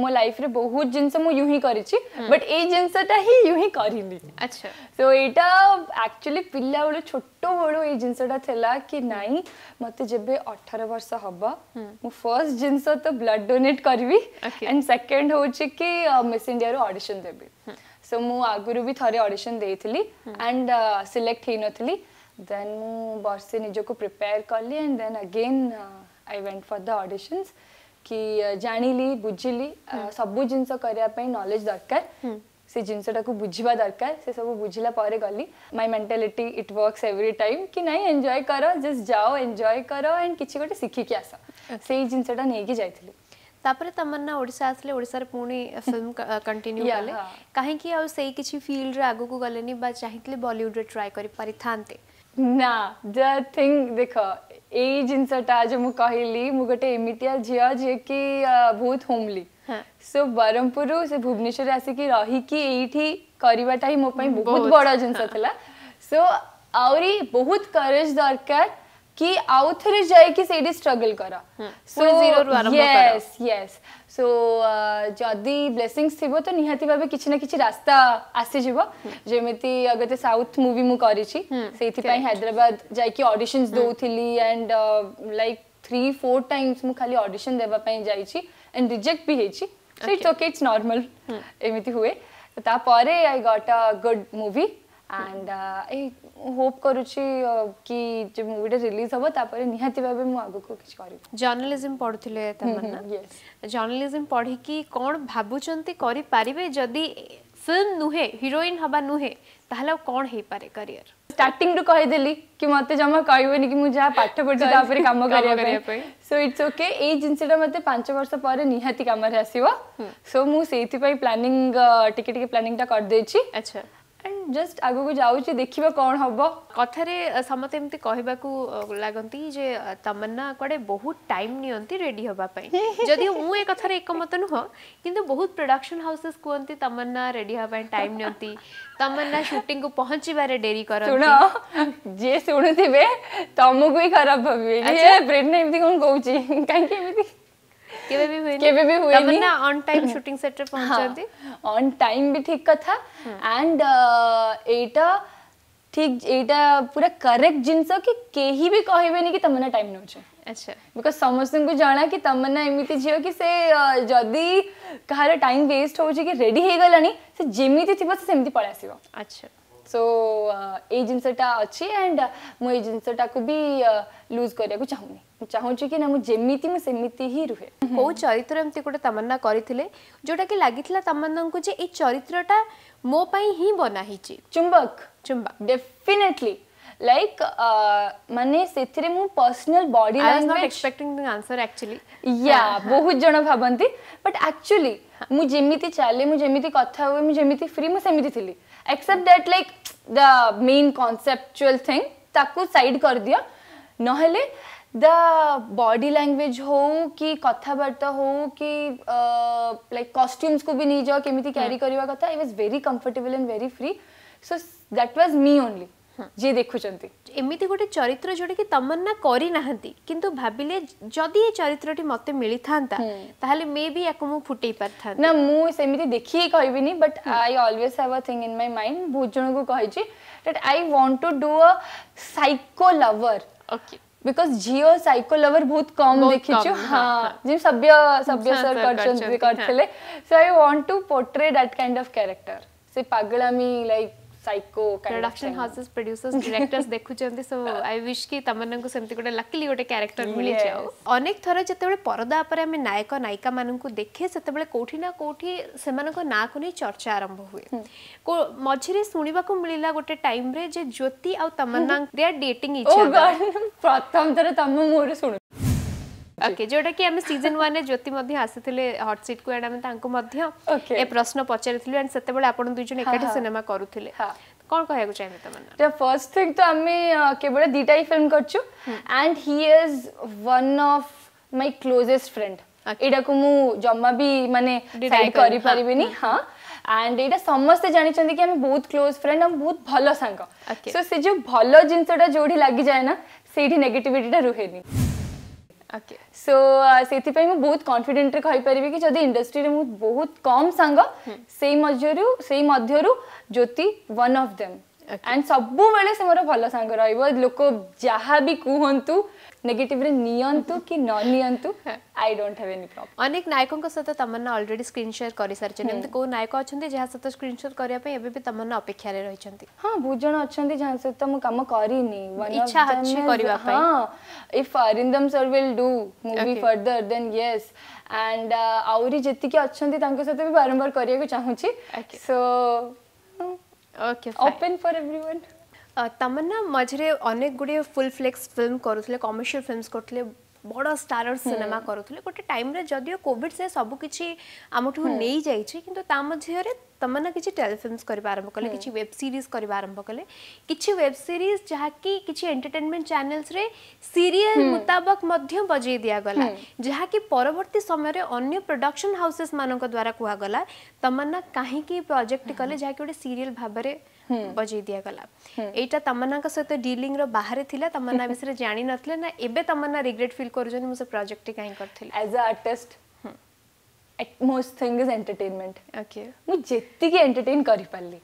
ମୋ ଲାଇଫ୍ରେ ବହୁତ ଜିନିଷ ମୁଁ ୟୁ ହିଁ କରିଛି ବଟ୍ ଏଇ ଜିନିଷଟା ହିଁ ୟୁ ହିଁ କରିନି ଆଚ୍ଛା ତ ଏଇଟା ଆକ୍ଚୁଆଲି ପିଲାବେଳୁ ଛୋଟବେଳୁ ଏଇ ଜିନିଷଟା ଥିଲା କି ନାଇଁ ମୋତେ ଯେବେ ଅଠର ବର୍ଷ ହବ ମୁଁ ଫାର୍ଷ୍ଟ ଜିନିଷ ତ ବ୍ଲଡ୍ ଡୋନେଟ୍ କରିବି ଆଣ୍ଡ ସେକେଣ୍ଡ ହେଉଛି କି ମିସ୍ ଇଣ୍ଡିଆରୁ ଅଡ଼ିସନ୍ ଦେବି सो मु आगुरी भी थरे ऑडिशन देली एंड सिलेक्ट हो नी दे बर्षे निजक प्रिपेयर कली and then again I went for the auditions कि जानली बुझिली सब जिन नलेज दरकार से जिन को बुझा दरकार से सब बुझला गली my mentality it works every time कि ना एंजय कर जस्ट जाओ एंजय कर एंड किसी गोटे शिखिकी आस से जिनसा तापरे तमन्ना ओडिसा आसले ओडिसा रे पूणी फिल्म कंटिन्यू करले काहे की आउ सही किछि फील्ड रे आगु को गलेनी बा चाहितले बॉलीवुड रे ट्राई करि परिथांते ना द थिंग देखो ए जिनसटा जे मु कहिली मु गटे इमिटिया झिया जे की बहुत होमली सो बरमपुर से भुवनेश्वर आसी की रही की एठी करिवाटा ही मो पई बहुत बडा जिनस सो आउरी बहुत करेज दरकार कि आउ थरे जाय कि सेडी स्ट्रगल कर सो जीरो रु आरंभ कर यस यस सो जदि ब्लेसिंग्स थिबो त निहाति भाबे किछ ना किछ रास्ता आसी जीवो जेमिति अगते साउथ मूवी मु करी छी सेति पई हैदराबाद जाय कि ऑडिशंस दो थिली एंड लाइक 3 4 टाइम्स मु खाली ऑडिशन देबा पई जाय छी एंड रिजेक्ट भी हे छी so it's okay it's normal एमिति हुए ता परे I got a good movie and ଏଇ ହୋପ୍ କରୁଛି କି ଯେ ମୁଭିଟା ରିଲିଜ୍ ହବ ତାପରେ ନିହାତି ଭାବେ ମୁଁ ଆଗକୁ କିଛି କରିବି ଜର୍ଣ୍ଣାଲିଜମ୍ ପଢ଼ୁଥିଲେ ଜର୍ଣ୍ଣାଲିଜିମ୍ ପଢ଼ିକି କ'ଣ ଭାବୁଛନ୍ତି କରିପାରିବେ ଯଦି ଫିଲ୍ମ ନୁହେଁ ହିରୋଇନ୍ ହବା ନୁହେଁ ତାହେଲେ ଆଉ କ'ଣ ହେଇପାରେ କ୍ୟାରିୟର ଷ୍ଟାର୍ଟିଂରୁ କହିଦେଲି କି ମୋତେ ଜମା କହିବେନି କି ମୁଁ ଯାହା ପାଠ ପଢୁଛି ତା ଉପରେ କାମ କରିବା ପାଇଁ ସୋ ଇଟ୍ସ ଓକେ ଏଇ ଜିନିଷଟା ମୋତେ ପାଞ୍ଚ ବର୍ଷ ପରେ ନିହାତି କାମରେ ଆସିବ ସୋ ମୁଁ ସେଇଥିପାଇଁ ପ୍ଲାନିଂ ଟିକେ ଟିକେ ପ୍ଲାନିଂଟା କରିଦେଇଛି ଆଚ୍ଛା ଜଷ୍ଟ ଆଗକୁ ଯାଉଛି ଦେଖିବା କ'ଣ ହେବ କଥାରେ ସମସ୍ତେ ଏମିତି କହିବାକୁ ଲାଗନ୍ତି ଯେ ତମନ୍ନା କୁଆଡ଼େ ବହୁତ ଟାଇମ୍ ନିଅନ୍ତି ରେଡ଼ି ହେବା ପାଇଁ ଯଦିଓ ମୁଁ ଏ କଥାରେ ଏକମତ ନୁହଁ କିନ୍ତୁ ବହୁତ ପ୍ରଡକ୍ସନ୍ ହାଉସେସ୍ କୁହନ୍ତି ତମନ୍ନା ରେଡ଼ି ହେବା ପାଇଁ ଟାଇମ୍ ନିଅନ୍ତି ତମନ୍ନା ସୁଟିଂକୁ ପହଞ୍ଚିବାରେ ଡେରି କରନ୍ତି ଯିଏ ଶୁଣୁଥିବେ ତମକୁ ହିଁ ଖରାପ ଭାବିବେ ପ୍ରେରଣା ଏମିତି କ'ଣ କହୁଛି କାହିଁକି ଏମିତି केबे भी हुई केबे भी हुई नहीं ना ऑन टाइम शूटिंग सेट रे पहुंचंती ऑन टाइम भी ठीक कथा एंड एटा ठीक एटा पूरा करेक्ट जिंस कि केही भी कहबेनी कि तमन्ना टाइम नउछे अच्छा बिकज समस्त को जना कि तमन्ना एमती झील कि से जदि कहार टाइम वेस्ट हो रेडी हो गलानी से जमी थी से सेमती पलैस अच्छा सो ये जिनसटा अच्छी एंड मुझे जिनसटा को भी लूज करने को चाहूनी चाहूँ कि ना मुझे सेमती ही रुहे कौ चरित्र एमती गोटे तमन्ना करते जोटा कि लगी तमन्ना को ये चरित्रटा मोपाई ही बनाही चुंबक चुंबक डेफिनेटली लाइक माने से personal body language expecting answer actually या बहुत जन भाती बट एक्चुअली मुझे चले मुझे कथ हुए मुझे फ्री मुझे थी except that like the main conceptual thing ताकू साइड कर दिया ना द बॉडी लैंग्वेज हो कि बार्ता हो कि लाइक कॉस्ट्यूम्स को भी नहीं जाओ केमी कैरी हाँ। करवा कथा I was very comfortable and very free so that was me only ଯିଏ ଦେଖୁଛନ୍ତି ଏମିତି ଗୋଟେ ଚରିତ୍ର ଯୋଉଟାକି ତମନ୍ନା କରିନାହାନ୍ତି କିନ୍ତୁ ଭାବିଲେ ଯଦି ଏ ଚରିତ୍ରଟି ମତେ ମିଳିଥାନ୍ତା ତାହେଲେ ମେ ବି ୟାକୁ ମୁଁ ଫୁଟେଇ ପାରିଥାନ୍ତି ନା ମୁଁ ସେମିତି ଦେଖିକି କହିବିନି but I always have a thing in my mind ବହୁତ ଜଣଙ୍କୁ କହିଛି that I want to do a psycho lover okay because झीओ साइको लवर बहुत कम देखिछु हां जे सभ्य सभ्य सर करछन करथले so I want to portray that kind of character से पागलामी like psycho collection house producers directors দেখুচନ୍ତି সো আই উইশ কি তমনন কো সেন্তি কো লাকিলি গটে ক্যারেক্টার মিলি যাও অনেক থরা জেতেবেলে পর্দা অপর আমি নায়ক নায়িকা মানন কো দেখে সেতেবেলে কোটি না কোটি সেমানন কো না কোনি চর্চা আরম্ভ হুয়ে কো মছরি শুনিবা কো মিলিলা গটে টাইম রে জে জ্যোতি আউ তমননা ডেইটিং ইচা ও গড প্রথম থরে তমন মোরে শুনু ଓକେ ଯୋଉଟା କି ଆମେ ସିଜନ 1 ରେ ଜ୍ୟୋତି ମଧ୍ୟ ଆସିଥିଲେ ହଟ୍ ସିଟ୍ କୁ ଆଣ୍ଡ ଆମେ ତାଙ୍କୁ ମଧ୍ୟ ଏ ପ୍ରଶ୍ନ ପଚାରିଥିଲୁ ଆଣ୍ଡ ସେତେବେଳେ ଆପଣ ଦୁଇ ଜଣ ଏକାଠି ସିନେମା କରୁଥିଲେ কোন কহাকু চাইবে তমন্না দ্য ফার্স্ট থিং তো আমি কেবল দুইটাই ফিল্ম করছু and he is one of my closest friend এটাকু মু জম্মা বি মানে সাইড করি পারিবিনি হ্যাঁ এন্ড এটা সমস্তে জানিছন্তি কি আমি বহুত ক্লোজ ফ্রেন্ড আমি বহুত ভালো সাঙ্গ সো সে যে ভালো জিনিসটা যোডি লাগি যায় না সেইটি নেগেটিভিটিটা রুহেনি सो से बहुत कन्फिडेन्ट रही कि जब इंडस्ट्री में बहुत कम सांग से Jyoti one of them and सब भल सांग रोक जहाँ भी कहतु নেগেটিভরে নিয়ন্তু কি ନ ନିଅନ୍ତୁ I don't have any problem ଅନେକ ନାୟକଙ୍କ ସହିତ ତମନ୍ନା ଅଲରେଡି ସ୍କ୍ରିନ୍ ସେୟାର କରିସାରିଛନ୍ତି ଏମିତି କେଉଁ ନାୟକ ଅଛନ୍ତି ଯାହା ସହିତ ସ୍କ୍ରିନ୍ ସେୟାର କରିବା ପାଇଁ ଏବେ ବି ତମନ୍ନା ଅପେକ୍ଷାରେ ରହିଛନ୍ତି ହଁ ବହୁତ ଅଛନ୍ତି ଯାହା ସହିତ ମୁଁ କାମ କରିନି ଇଚ୍ଛା ଅଛି କରିବା ପାଇଁ ହଁ if Arindam sir will do movie further then yes and ଆହୁରି ଯେତିକି ଅଛନ୍ତି ତାଙ୍କ ସହିତ ବି ବାରମ୍ବାର କରିବାକୁ ଚାହୁଁଛି so okay open for everyone Tamanna मझे अनेक गुड़े फुल फ्लेक्स फिल्म करुले फिल्म कर बड़ स्टार सिनेमा करुले गोटे टाइम जदि कॉविड से सबकि ठू नहीं जाइए कि तमन्ना किसी टेलीफिल्म आरंभ कले किसी वेब सीरीज कर आरंभ कले किसी वेब सीरीज जहाँकि एंटरटेनमेंट चैनल्स रे हम्म। मुताबक बजे दिगला हम्म। जहाँकि परवर्त समय अन्य प्रडक्शन हाउसेस मान द्वारा कहगला तमन्ना कहीं प्रोजेक्ट हम्म। कले जहाँकि गोटे सीरीयल भाव में बजी दिया गला एटा तमना का सते डीलिंग रो बाहरे थीला तमना बिसरे जानी नथले ना एबे तमना रिग्रेट फील करजो नि मसे प्रोजेक्ट काही करथिल as a artist most thing is entertainment ମୁଁ ଯେତିକି ଏଣ୍ଟରଟେନ୍ କରିପାରିଲି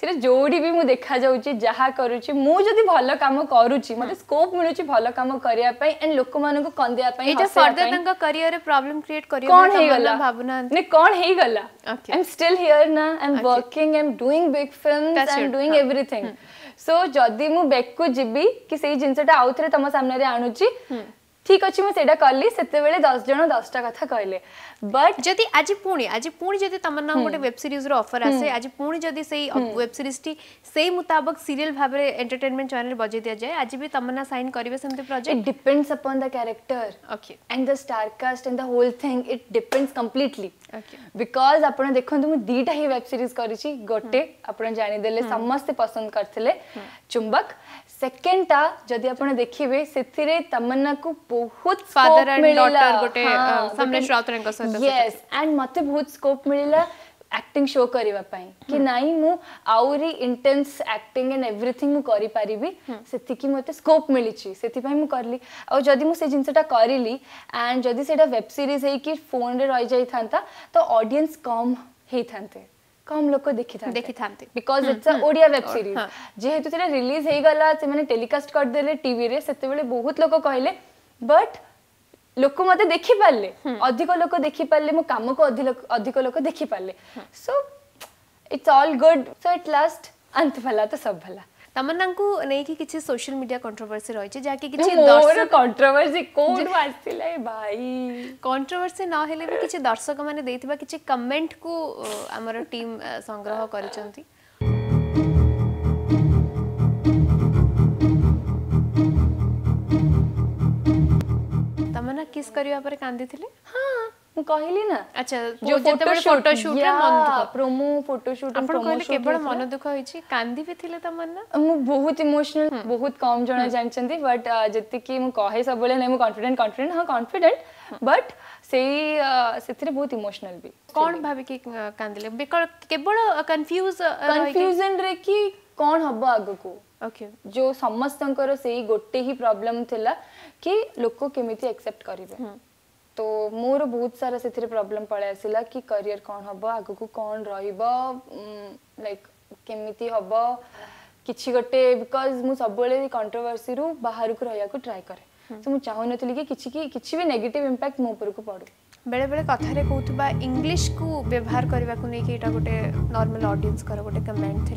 ସେଟା ଯୋଉଠି ବି ମୁଁ ଦେଖାଯାଉଛି ଯାହା କରୁଛି ମୁଁ ଯଦି ଭଲ କାମ କରୁଛି ମୋତେ ସ୍କୋପ୍ ମିଳୁଛି ଭଲ କାମ କରିବା ପାଇଁ ଆଣ୍ଡ ଲୋକମାନଙ୍କୁ କନ୍ଦେଇବା ପାଇଁ ଏଇଟା ଫର୍ଦର ତାଙ୍କ କ୍ୟାରିୟରରେ ପ୍ରୋବ୍ଲେମ୍ କ୍ରିଏଟ୍ କରିବା କ'ଣ ହେଇଗଲା ଭାବୁନାହାନ୍ତି ନା କ'ଣ ହେଇଗଲା ଆଇ ଏମ୍ ଷ୍ଟିଲ୍ ହିୟର୍ ନା I am working I am doing big film I am doing everything so ଯଦି ମୁଁ ବେକ୍କୁ ଯିବି କି ସେଇ ଜିନିଷଟା ଆଉଥରେ ତମ ସାମ୍ନାରେ ଆଣୁଛି ঠিক আছে মু সেটা কলি সেতবেলে 10 জন 10 টা কথা কইলে বাট যদি আজি পুনি আজি পুনি যদি তোমার নাম গোটে ওয়েব সিরিজ র অফার আসে আজি পুনি যদি সেই ওয়েব সিরিজ টি সেই মুতাবক সিরিয়াল ভাবে এন্টারটেইনমেন্ট চ্যানেল বজাই দিয়া যায় আজি বি তমন্না সাইন করিবে সেমতে project it depends upon the character okay and the star cast and the whole thing it depends completely okay because আপন দেখন্তু মু দুইটা হি ওয়েব সিরিজ করিছি গোটে আপন জানি দেলে সমস্ত পছন্দ করথিলে চুম্বক सेकेंडटा जदि आपण देखिबे सेथिरे तमन्ना को बहुत एंड डॉटर बहुत स्कोप मिलला एक्टिंग शो करबा पई कि नाही मु इंटेंस एक्टिंग एंड एवरीथिंग मु करि पारिबि स्कोप मिलि छि सेथि पई मु करली आ से जिंसटा एंड जदि सेटा वेब सीरीज है फोन रही रह जाई थांता कम होते কম লোক দেখিথান্তে দেখিথান্তে because it's a Odia web series যেহেতু সেটা রিলিজ হইগলা সেমানে টেলিকাস্ট করদেলে টিভিরে সেতেবেলে বহুত লোক কহিলে বট লোক মতে দেখিপারলে অধিক লোক দেখিপারলে মো কামকু অধিক লোক দেখিপারলে so it's all good so it last আন্ত ভালা তো সব ভালা ତାମନ୍ନାଙ୍କୁ ନେଇକି କିଛି ସୋସିଆଲ ମିଡିଆ କଣ୍ଟ୍ରୋଭର୍ସି ରହିଛି ଯାହାକି କିଛି ମୋର କଣ୍ଟ୍ରୋଭର୍ସି କୋଉଠୁ ଆସିଲା ଏ ଭାଇ କଣ୍ଟ୍ରୋଭର୍ସି ନ ହେଲେ ବି କିଛି ଦର୍ଶକମାନେ ଦେଇଥିବା କିଛି କମେଣ୍ଟକୁ ଆମର ଟିମ୍ ସଂଗ୍ରହ କରିଛନ୍ତି ତମନ୍ନା କିସ୍ କରିବା ପରେ କାନ୍ଦିଥିଲେ ହଁ ମୁଁ କହିଲି ନା ଆଚ୍ଛା ଯୋଉ ଯେତେବେଳେ ଫଟୋ ଶୁଟ୍ ରେ ମନ ଦୁଃଖ ପ୍ରୋମୋ ଫଟୋ ଶୁଟ୍ ଆପଣ କହିଲେ କେବଳ ମନ ଦୁଃଖ ହେଇଛି କାନ୍ଦି ବି ଥିଲେ ତମନ୍ନା ମୁଁ ବହୁତ ଇମୋସନାଲ ବହୁତ କମ ଜଣ ଜାଣିଛନ୍ତି ବଟ୍ ଯେତିକି ମୁଁ କହେ ସବୁବେଳେ ନାଇଁ ମୁଁ କନଫିଡେଣ୍ଟ କନଫିଡେଣ୍ଟ ହଁ କନଫିଡେଣ୍ଟ ବଟ୍ ସେଇ ସେଥିରେ ବହୁତ ଇମୋସନାଲ ବି କ'ଣ ଭାବିକି କାନ୍ଦିଲେ କେବଳ କନଫ୍ୟୁଜ କନଫ୍ୟୁଜନରେ କି କ'ଣ ହବ ଆଗକୁ ଓକେ ଯୋଉ ସମସ୍ତଙ୍କର ସେଇ ଗୋଟେ ହିଁ ପ୍ରୋବ୍ଲେମ୍ ଥିଲା କି ଲୋକ କେମିତି ଆକ୍ସେପ୍ଟ କରିବେ तो मोर बहुत सारा से प्रोब्लेम पलै आसला कि करियर कौन हम आग को कौन लाइक केमी हम कि गोटे बिकज मुझे सब कंट्रोवर्सी रू बाहर को रहा ट्राए कै तो मुझे चाहून कि किसी भी नेगेटिव इम्पैक्ट मो उपरक पड़ू बेले बेले कथार कौन इंग्लीश को व्यवहार करने को लेकिन यहाँ गोटे नर्माल ऑडियंस गोटे कमेंट थी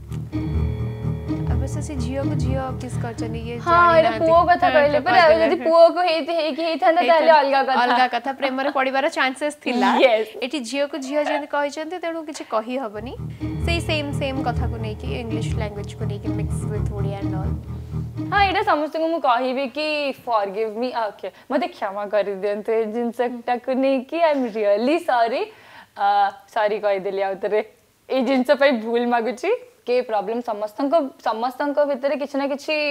ସେ ଝିଅକୁ ଝିଅ କିସ୍ କରିଛନ୍ତି ଇଏ ହଁ ଏଇଟା ପୁଅ କଥା କହିଲେ ପରା ଯଦି ପୁଅକୁ ହେଇତି ହେଇକି ହେଇଥାନ୍ତା ତାହେଲେ ଅଲଗା କଥା ଅଲଗା କଥା ପ୍ରେମରେ ପଡ଼ିବାର ଚାନ୍ସେସ୍ ଥିଲା ଏଠି ଝିଅକୁ ଝିଅ ଯେମିତି କହିଛନ୍ତି ତେଣୁ କିଛି କହି ହବନି ସେଇ ସେମ୍ ସେମ୍ କଥାକୁ ନେଇକି ଇଂଲିଶ ଲାଙ୍ଗୁଏଜକୁ ନେଇକି mix with Odia and all ହଁ ଏଇଟା ସମସ୍ତଙ୍କୁ ମୁଁ କହିବି କି ଫର୍ଗିଭ୍ ମି ଓକେ ମୋତେ କ୍ଷମା କରିଦିଅନ୍ତୁ ଏ ଜିନିଷଟାକୁ ନେଇକି I am really sorry sorry କହିଦେଲି ଆଉ ଥରେ ଏଇ ଜିନିଷ ପାଇଁ ଭୁଲ ମାଗୁଛି କେ ପ୍ରୋବ୍ଲେମ୍ ସମସ୍ତଙ୍କ ସମସ୍ତଙ୍କ ଭିତରେ କିଛି ନା କିଛି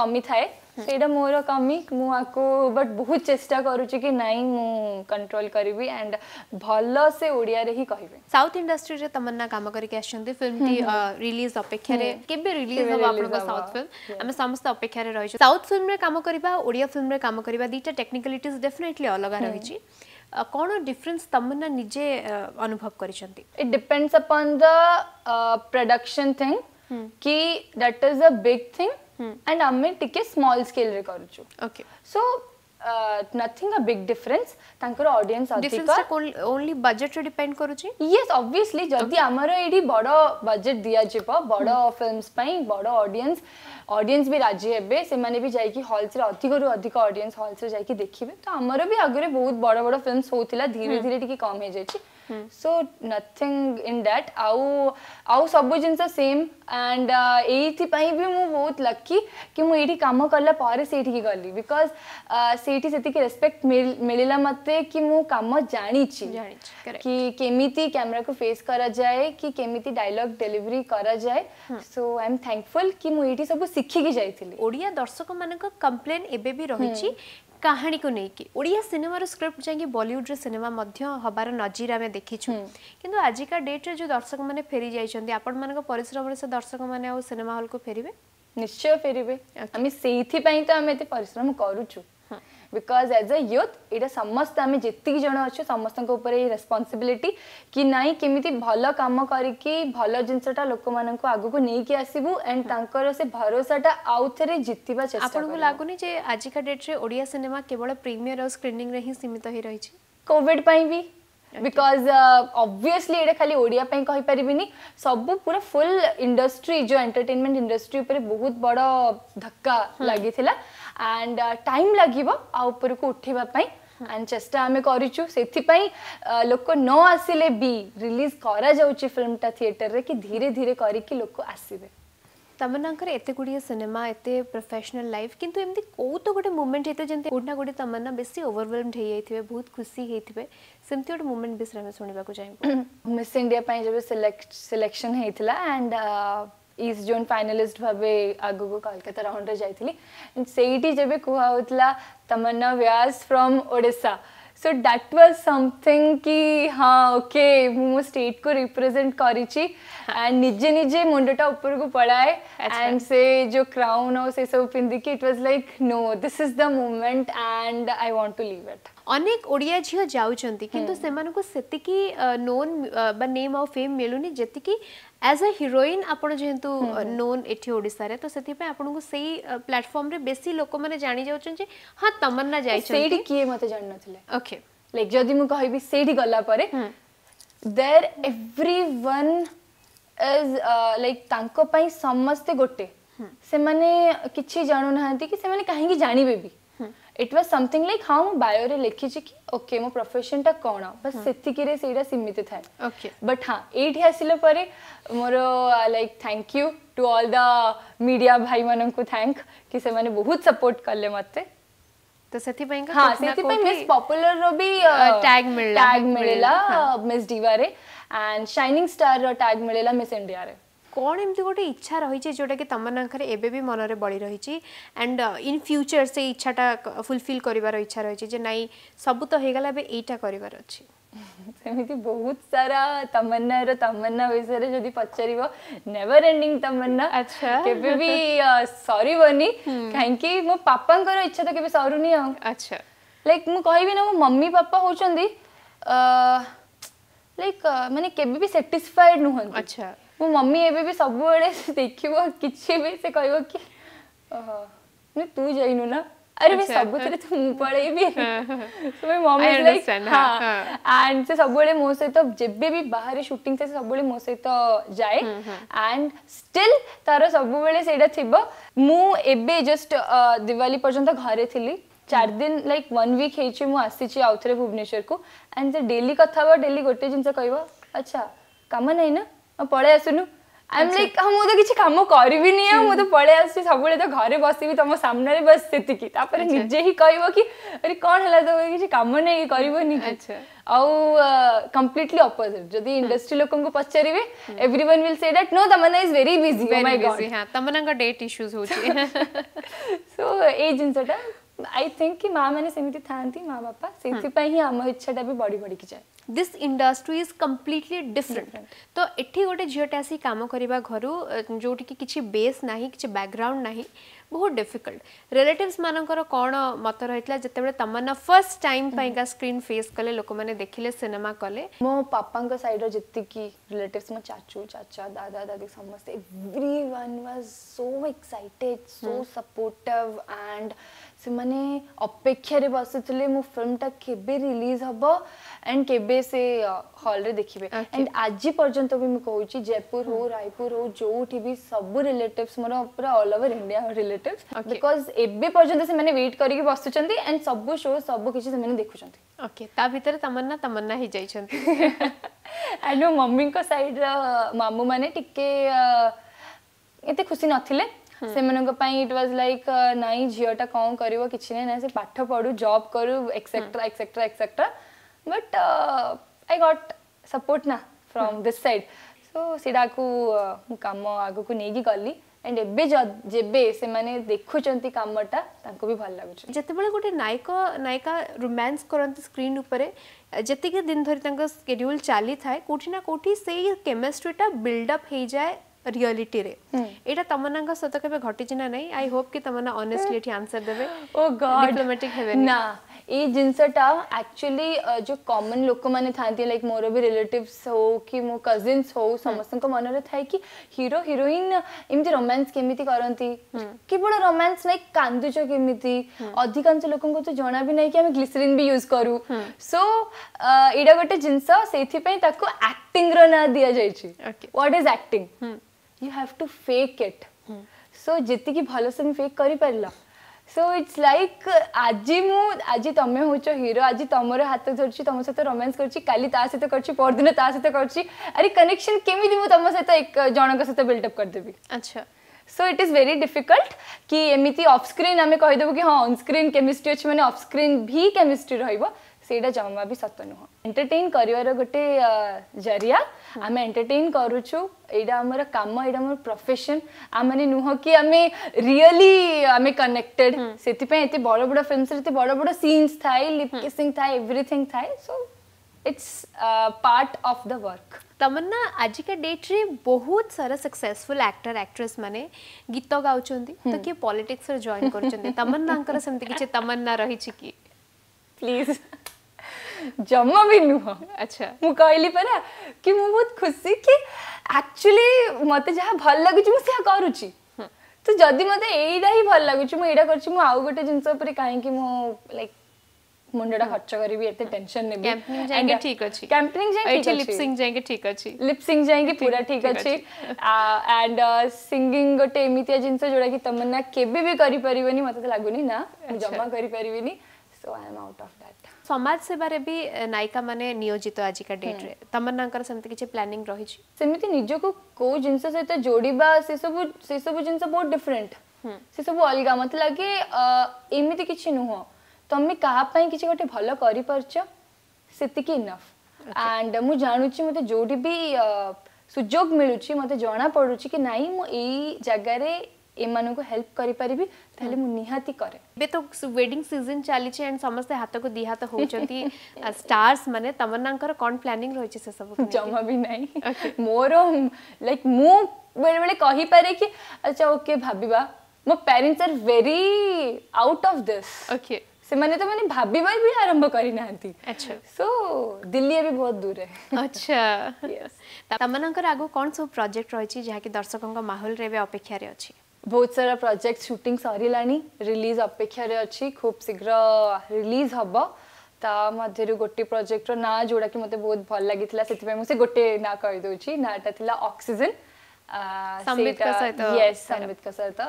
କମି ଥାଏ ସେଇଟା ମୋର କମି ମୁଁ ଆକୁ ବଟ୍ ବହୁତ ଚେଷ୍ଟା କରୁଛି କି ନାଇଁ ମୁଁ କଣ୍ଟ୍ରୋଲ କରିବି ଆଣ୍ଡ ଭଲସେ ଓଡ଼ିଆରେ ହିଁ କହିବି ସାଉଥ୍ ଇଣ୍ଡଷ୍ଟ୍ରିରେ ତମନ୍ନା କାମ କରିକି ଆସିଛନ୍ତି ଫିଲ୍ମଟି ରିଲିଜ୍ ଅପେକ୍ଷାରେ କେବେ ରିଲିଜ୍ ହେବ ଆପଣଙ୍କ ସାଉଥ୍ ଫିଲ୍ମ ଆମେ ସମସ୍ତେ ଅପେକ୍ଷାରେ ରହିଛୁ ସାଉଥ୍ ଫିଲ୍ମରେ କାମ କରିବା ଓଡ଼ିଆ ଫିଲ୍ମରେ କାମ କରିବା ଦୁଇଟା ଟେକ୍ନିକାଲିଟିଜ୍ ଡେଫିନେଟଲି ଅଲଗା ରହିଛି कौन डिफरेंस तमन्ना निजे अनुभव कर depends upon the production thing कि that is a thing and आम टिके small scale okay so uh, nothing a big difference ତାଙ୍କର audience ଅଧିକ difference only budget ରେ depend କରୁଛି yes obviously ଯଦି ଆମର ଏଠି ବଡ଼ budget ଦିଆଯିବ ବଡ଼ films ପାଇଁ ବଡ଼ audience audience ବି ରାଜି ହେବେ ସେମାନେ ବି ଯାଇକି halls ରେ ଅଧିକରୁ ଅଧିକ audience halls ରେ ଯାଇକି ଦେଖିବେ ତ ଆମର ବି ଆଗରେ ବହୁତ ବଡ଼ ବଡ଼ films ହଉଥିଲା ଧୀରେ ଧୀରେ ଟିକେ କମ ହେଇଯାଇଛି सो नथिंग इन दैट आउ आउ सब जिन सेम एंड यहीपाई भी मुझे बहुत लकी कि मुझे कम कला से गली बिकज uh, से रेस्पेक्ट मिल मिलला मत कि कम जानी कि केमी कैमेरा को फेस करा जाए कि केमी डायलॉग डेलीवरी करा जाए सो आई एम थैंकफुल कि मुझे सब शिखिकी जाइली ओडिया दर्शक मान कम्प्लेन एवं भी रही हम्म. କାହାଣୀକୁ ନେଇକି ଓଡ଼ିଆ ସିନେମାର ସ୍କ୍ରିପ୍ଟ ଯାଇକି ବଲିଉଡ଼ରେ ସିନେମା ମଧ୍ୟ ହେବାର ନଜିର ଆମେ ଦେଖିଛୁ କିନ୍ତୁ ଆଜିକା ଡେଟ୍ରେ ଯେଉଁ ଦର୍ଶକମାନେ ଫେରି ଯାଇଛନ୍ତି ଆପଣମାନଙ୍କ ପରିଶ୍ରମରେ ସେ ଦର୍ଶକମାନେ ଆଉ ସିନେମା ହଲ୍କୁ ଫେରିବେ ନିଶ୍ଚୟ ଫେରିବେ ଆମେ ସେଇଥିପାଇଁ ତ ଆମେ ଏତେ ପରିଶ୍ରମ କରୁଛୁ ବିକଜ୍ ଆଜ୍ ଏ ୟୁଥ୍ ଏଇଟା ସମସ୍ତେ ଆମେ ଯେତିକି ଜଣ ଅଛୁ ସମସ୍ତଙ୍କ ଉପରେ ଏଇ ରେସ୍ପନ୍ସିବିଲିଟି କି ନାହିଁ କେମିତି ଭଲ କାମ କରିକି ଭଲ ଜିନିଷଟା ଲୋକମାନଙ୍କୁ ଆଗକୁ ନେଇକି ଆସିବୁ ଆଣ୍ଡ ତାଙ୍କର ସେ ଭରସାଟା ଆଉ ଥରେ ଜିତିବା ଚେଷ୍ଟା ଆପଣଙ୍କୁ ଲାଗୁନି ଯେ ଆଜିକା ଡେଟ୍ରେ ଓଡ଼ିଆ ସିନେମା କେବଳ ପ୍ରିମିୟର ଆଉ ସ୍କ୍ରିନିଂରେ ହିଁ ସୀମିତ ହୋଇ ରହିଛି କୋଭିଡ୍ ପାଇଁ ବି ବିକଜ ଅବଭିୟସଲି ଏଇଟା ଖାଲି ଓଡ଼ିଆ ପାଇଁ କହିପାରିବିନି ସବୁ ପୁରା ଫୁଲ୍ ଇଣ୍ଡଷ୍ଟ୍ରି ଯେଉଁ ଏଣ୍ଟରଟେନମେଣ୍ଟ ଇଣ୍ଡଷ୍ଟ୍ରି ଉପରେ ବହୁତ ବଡ଼ ଧକ୍କା ଲାଗିଥିଲା एंड टाइम लगे आरको उठापी एंड चेस्टा आम कर लोक न आसिले भी रिलीज कर फिल्म टा थिएटर रे कि धीरे धीरे करके लोक आसवे तम नाते सिनेमा एत प्रफेसनाल लाइफ कितु एम तो गोटे मुमेंट होता है जमी कौटना गोटे तमन्ना बेस ओवरवेलम्ड होते बहुत खुशी होते सेमती गोटे मुमेंट विषय शुणा को चाहिए मिस इंडिया जब सिलेक्शन होता है एंड ଇଷ୍ଟ ଜୋନ୍ ଫାଇନାଲିଷ୍ଟ ଭାବେ ଆଗକୁ କୋଲକାତା ରାଉଣ୍ଡରେ ଯାଇଥିଲି ସେଇଠି ଯେବେ କୁହାହେଉଥିଲା Tamanna Vyas from Odisha so that was something कि हाँ ओके okay, मो स्टेट को रिप्रेजेंट करी एंड निजे निजे मुंडटा ऊपर को पड़ाए एंड से जो क्राउन हो से सब पिंधिकी it was like no this is the moment and I want to leave it ଅନେକ ଓଡ଼ିଆ ଝିଅ ଯାଉଛନ୍ତି କିନ୍ତୁ ସେମାନଙ୍କୁ ସେତିକି ନୋନ୍ ବା ନେମ୍ ଆଉ ଫେମ୍ ମିଳୁନି ଯେତିକି ଆଜ୍ ଅ ହିରୋଇନ୍ ଆପଣ ଯେହେତୁ ନୋନ୍ ଏଠି ଓଡ଼ିଶାରେ ତ ସେଥିପାଇଁ ଆପଣଙ୍କୁ ସେଇ ପ୍ଲାଟଫର୍ମରେ ବେଶୀ ଲୋକମାନେ ଜାଣି ଯାଉଛନ୍ତି ହଁ ତମନ୍ନା ଯାଇଛନ୍ତି ସେଇଠି କିଏ ମୋତେ ଜାଣିନଥିଲେ ଓକେ ଲାଇକ୍ ଯଦି ମୁଁ କହିବି ସେଇଠି ଗଲା ପରେ ଦେର୍ ଏଭ୍ରି ୱାନ୍ ଲାଇକ୍ ତାଙ୍କ ପାଇଁ ସମସ୍ତେ ଗୋଟେ ସେମାନେ କିଛି ଜାଣୁନାହାନ୍ତି କି ସେମାନେ କାହିଁକି ଜାଣିବେ ବି ଇଟ୍ ୱାଜ୍ ସମଥିଙ୍ଗ ଲାଇକ୍ ହଁ ମୁଁ ବାୟୋରେ ଲେଖିଛି କି ଓକେ ମୋ ପ୍ରଫେସନଟା କ'ଣ ବାସ୍ ସେତିକିରେ ସେଇଟା ସୀମିତ ଥାଏ ବଟ୍ ହଁ ଏଇଠି ଆସିଲା ପରେ ମୋର like thank you to all the media ଭାଇମାନଙ୍କୁ ଥ୍ୟାଙ୍କ କି ସେମାନେ ବହୁତ ସପୋର୍ଟ କଲେ ମୋତେ तो सेथिपई का हां सेथिपई मिस पॉपुलर रो भी टैग मिलला टैग मिलला मिस डीवा रे ଆଣ୍ଡ ଶାଇନିଂ ଷ୍ଟାରର ଟ୍ୟାଗ୍ ମିଳିଲା ମିସ୍ ଇଣ୍ଡିଆରେ କ'ଣ ଏମିତି ଗୋଟେ ଇଚ୍ଛା ରହିଛି ଯେଉଁଟାକି ତମ ପାଖରେ ଏବେ ବି ମନରେ ବଳି ରହିଛି ଆଣ୍ଡ ଇନ୍ ଫ୍ୟୁଚର୍ ସେଇ ଇଚ୍ଛାଟା ଫୁଲଫିଲ୍ କରିବାର ଇଚ୍ଛା ରହିଛି ଯେ ନାଇଁ ସବୁ ତ ହେଇଗଲା ଏବେ ଏଇଟା କରିବାର ଅଛି ସେମିତି ବହୁତ ସାରା ତମନ୍ନାର ତମନ୍ନା ବିଷୟରେ ଯଦି ପଚାରିବ ନେଭର ଏଣ୍ଡିଂ ତମନ୍ନା ଆଚ୍ଛା କେବେ ବି ସରିବନି କାହିଁକି ମୋ ପାପାଙ୍କର ଇଚ୍ଛା ତ କେବେ ସରୁନି ଆଉ ଆଚ୍ଛା ଲାଇକ୍ ମୁଁ କହିବି ନା ମୋ ମମ୍ମି ପାପା ହେଉଛନ୍ତି लाइक ମାନେ କେବେ ବି ସାଟିସ୍ଫାଏଡ୍ ନୁହନ୍ତି ଆଚ୍ଛା ମୋ ମମ୍ମି ଏବେ ବି ସବୁବେଳେ ଦେଖିବ କିଛି ବି ସେ କହିବ କି ମାନେ ତୁ ଯାଇନୁ ନା अरे मैं अच्छा। सब कुछ तो मुंह पड़े भी so my mom is like हां एंड से सब बड़े मो सहित जेबे भी बाहर शूटिंग से सब बड़े मो तो सहित जाए एंड स्टिल तार सब बड़े सेटा थिबो मु एबे जस्ट uh, दिवाली पर्यंत घरे थिली ଚାରି ଦିନ ଲାଇକ୍ ୱାନ୍ ୱିକ୍ ହେଇଛି ମୁଁ ଆସିଛି ଆଉ ଥରେ ଭୁବନେଶ୍ୱରକୁ ଆଣ୍ଡ ସେ ଡେଲି କଥା ହବ ଡେଲି ଗୋଟେ ଜିନିଷ କହିବ ଆଚ୍ଛା କାମ ନାହିଁ ନା ଆଉ ପଳେଇ ଆସୁନୁ ଆଇମ୍ ଲାଇକ୍ ମୁଁ ତ କିଛି କାମ କରିବିନି ଆଉ ମୁଁ ତ ପଳେଇ ଆସୁଛି ସବୁବେଳେ ତ ଘରେ ବସିବି ତମ ସାମ୍ନାରେ ବସ୍ ସେତିକି ତାପରେ ନିଜେ ହିଁ କହିବ କି ଆରେ କ'ଣ ହେଲା ତ କିଛି କାମ ନାହିଁ କରିବନି ଆଉ କମ୍ପ୍ଲିଟଲି ଅପୋଜିଟ୍ ଯଦି ଇଣ୍ଡଷ୍ଟ୍ରି ଲୋକଙ୍କୁ ପଚାରିବେ everyone will say that no Tamanna is very busy ତମନାଙ୍କ ଡେଟ୍ ଇସ୍ୟୁଜ୍ ହେଉଛି ସୋ ଏଇ ଜିନିଷଟା ଆଇ ଥିଙ୍କ କି ମାଆମାନେ ସେମିତି ଥାଆନ୍ତି ମା ବାପା ସେଇଥିପାଇଁ ହିଁ ଆମ ଇଚ୍ଛାଟା ବି ବଢ଼ି ବଢ଼ିକି ଯାଏ this industry is completely different तो ये गोटे झीटे आसी कम घर अं, जोटी कि बेस ना कि बैकग्राउंड ना बहुत डिफिकल्ट रिलेटिव्स मानकर कौन मत रही जिते तमन्ना फर्स्ट टाइम पाइका स्क्रीन फेस कले लोक मैंने देखिले सिनेमा कले मो पापा सैड्र जी रिलेटिव्स मो चाचू चाचा दादा दादी समस्ते everyone was so excited so supportive and ସେମାନେ ଅପେକ୍ଷାରେ ବସୁଥିଲେ ମୋ ଫିଲ୍ମଟା କେବେ ରିଲିଜ୍ ହବ ଆଣ୍ଡ କେବେ ସେ ହଲ୍ରେ ଦେଖିବେ ଆଣ୍ଡ ଆଜି ପର୍ଯ୍ୟନ୍ତ ବି ମୁଁ କହୁଛି ଜୟପୁର ହଉ ରାୟପୁର ହଉ ଯେଉଁଠି ବି ସବୁ ରିଲେଟିଭ୍ସ ମୋର ପୁରା all over India relatives because ଏବେ ପର୍ଯ୍ୟନ୍ତ ସେମାନେ ୱେଟ୍ କରିକି ବସୁଛନ୍ତି ଆଣ୍ଡ ସବୁ ଶୋ ସବୁ କିଛି ସେମାନେ ଦେଖୁଛନ୍ତି ଓକେ ତା ଭିତରେ ତମନ୍ନା ତମନ୍ନା ହେଇଯାଇଛନ୍ତି ଆଣ୍ଡ ମୋ ମମିଙ୍କ ସାଇଡ଼୍ର ମାମୁଁ ମାନେ ଟିକେ ଏତେ ଖୁସି ନଥିଲେ ସେମାନଙ୍କ ପାଇଁ ଇଟ୍ ୱାଜ୍ ଲାଇକ୍ ନାଇଁ ଝିଅଟା କ'ଣ କରିବ କିଛି ନାହିଁ ନାଇଁ ସେ ପାଠ ପଢ଼ୁ ଜବ୍ କରୁ etcetera etcetera etcetera but I got support ନା ଫ୍ରମ୍ ଦିସ୍ ସାଇଡ୍ ସୋ ସେଇଟାକୁ ମୁଁ କାମ ଆଗକୁ ନେଇକି ଗଲି ଆଣ୍ଡ ଏବେ ଯେବେ ସେମାନେ ଦେଖୁଛନ୍ତି କାମଟା ତାଙ୍କୁ ବି ଭଲ ଲାଗୁଛି ଯେତେବେଳେ ଗୋଟେ ନାୟକ ନାୟିକା ରୋମାନ୍ସ କରନ୍ତି ସ୍କ୍ରିନ୍ ଉପରେ ଯେତିକି ଦିନ ଧରି ତାଙ୍କ ସ୍କେଡ୍ୟୁଲ୍ ଚାଲିଥାଏ କେଉଁଠି ନା କେଉଁଠି ସେଇ କେମିଷ୍ଟ୍ରିଟା ବିଲ୍ଡଅପ୍ ହେଇଯାଏ रियलिटी रे एटा तमन्नाଙ୍କ ସହିତ କେବେ ଘଟିଛି ନା ନାହିଁ ଆଇ ହୋପ୍ କି ତମନ୍ନା ଅନେଷ୍ଟଲି ଏଠି ଆନ୍ସର ଦେବେ ଓ ଗଡ ଡିପ୍ଲୋମାଟିକ ହେବେ ନା ଏଇ ଜିନିଷଟା ଆକ୍ଚୁଆଲି ଯୋଉ କମନ୍ ଲୋକମାନେ ଥାନ୍ତି ଲାଇକ୍ ମୋର ବି ରିଲେଟିଭ୍ସ ହଉ କି ମୋ କଜିନ୍ସ ହଉ ସମସ୍ତଙ୍କ ମନରେ ଥାଏ କି ହିରୋ ହିରୋଇନ୍ ଏମିତି ରୋମାନ୍ସ କେମିତି କରନ୍ତି କେବଳ ରୋମାନ୍ସ ନାଇଁ କାନ୍ଦୁଛ କେମିତି ଅଧିକାଂଶ ଲୋକଙ୍କୁ ତ ଜଣା ବି ନାହିଁ କି ଆମେ ଗ୍ଲିସରିନ୍ ବି ୟୁଜ୍ କରୁ ସୋ ଏଇଟା ଗୋଟେ ଜିନିଷ ସେଇଥିପାଇଁ ତାକୁ ଆକ୍ଟିଂର ନାଁ ଦିଆଯାଇଛି what is acting you have to fake it hmm. so jitiki bhalosa me fake kari parla so it's like aji mu aji tome hocho hero aji tomoro hato dhorchi tomo sath romance karchi kali ta sath karchi pordina ta sath karchi are connection kemidi mu tomo sath ek janaka sath build up kar debi acha so it is very difficult कि एमती अफ स्क्रीन आम कहीदेव कि हाँ अनस्क्रीन केमिस्ट्री अच्छे मैंने अफ स्क्रीन भी केमिस्ट्री रोक सेटा जमा भी सत नुह एंटरटेन कर गोटे जरिया आम एंटरटेन करमर काम ये प्रफेसन आम मैंने नुह कि आम रियली आम कनेक्टेड से बड़ बड़ फिल्म बड़ बड़ सीन्स थाए लिपकिसींग थाए एव्रीथिंग थाए so it's part of the work Tamanna आज का डेट रे बहुत सारा सक्सेसफुल एक्टर एक्ट्रेस माने गीत गाँव तो किए पॉलिटिक्स जॉइन कर तमन्ना से तमन्ना रही प्लीज जमा भी नुह अच्छा मु कहली परा कि मु बहुत खुशी कि एक्चुअली मते जहा भल लागुची मु सेहा करूची हाँ। तो जदि मते एईडा ही भल लागुची मु एईडा करची मु आउ गोटे जिंस ऊपर काहे कि मु लाइक मुंडा हाँ। खर्च करिवि एते टेंशन नेबि कैंपिंग जाएंगे ठीक अछि कैंपिंग जाएंगे एठी लिपसिंग जाएंगे ठीक अछि लिपसिंग जाएंगे पूरा ठीक अछि एंड सिंगिंग uh, गोटे एमितिया जिंस जोडा कि तमन्ना केबे भी करि परिबनी मते तो लागुनी ना अच्छा। जमा करि परिबिनी so I am out of समाज सेवारे भी नायिका मैंने नियोजित आजिका डेट रे तमन्नाकर सेमति किछि प्लानिंग रही निज को कौ जिन सहित जोड़ा से सब जिन बहुत डिफरेन्ट से सब अलग मत लगे एमती किसी नुह तुम्हें क्या पई गोटे भल कर इनफ एंड मुझे मतलब मते जोडी भी सुजोग मिलूँ मते जना पडुछि कि नाई मुझे जगह को हेल्प करी निहाती करे बे तो वेडिंग सीजन चली छे एंड समस्त हाथ को दी हाथ होचंती स्टार्स माने तमन्नांकर कोन प्लानिंग रहिछ से सब जमा भी नहीं मोर लाइक मु बेले-बेले कहि परे कि अच्छा ओके भाबीबा मो parents are very out of this okay से माने तो माने भाबी भी आरंभ करी नांती अच्छा सो दिल्ली अभी बहुत दूर है अच्छा यस yes. आगो कोन सब प्रोजेक्ट रहिछ जे कि दर्शकन को माहौल रे अपेक्षा रे अछि ବହୁତ ସାରା ପ୍ରୋଜେକ୍ଟ ସୁଟିଂ ସରିଲାଣି ରିଲିଜ୍ ଅପେକ୍ଷାରେ ଅଛି ଖୁବ୍ ଶୀଘ୍ର ରିଲିଜ୍ ହେବ ତା ମଧ୍ୟରୁ ଗୋଟିଏ ପ୍ରୋଜେକ୍ଟର ନାଁ ଯେଉଁଟାକି ମୋତେ ବହୁତ ଭଲ ଲାଗିଥିଲା ସେଥିପାଇଁ ମୁଁ ସେ ଗୋଟେ ନାଁ କହିଦେଉଛି ନାଁଟା ଥିଲା ଅକ୍ସିଜେନ୍ ୟେସ୍ ସମ୍ବିତଙ୍କ ସହିତ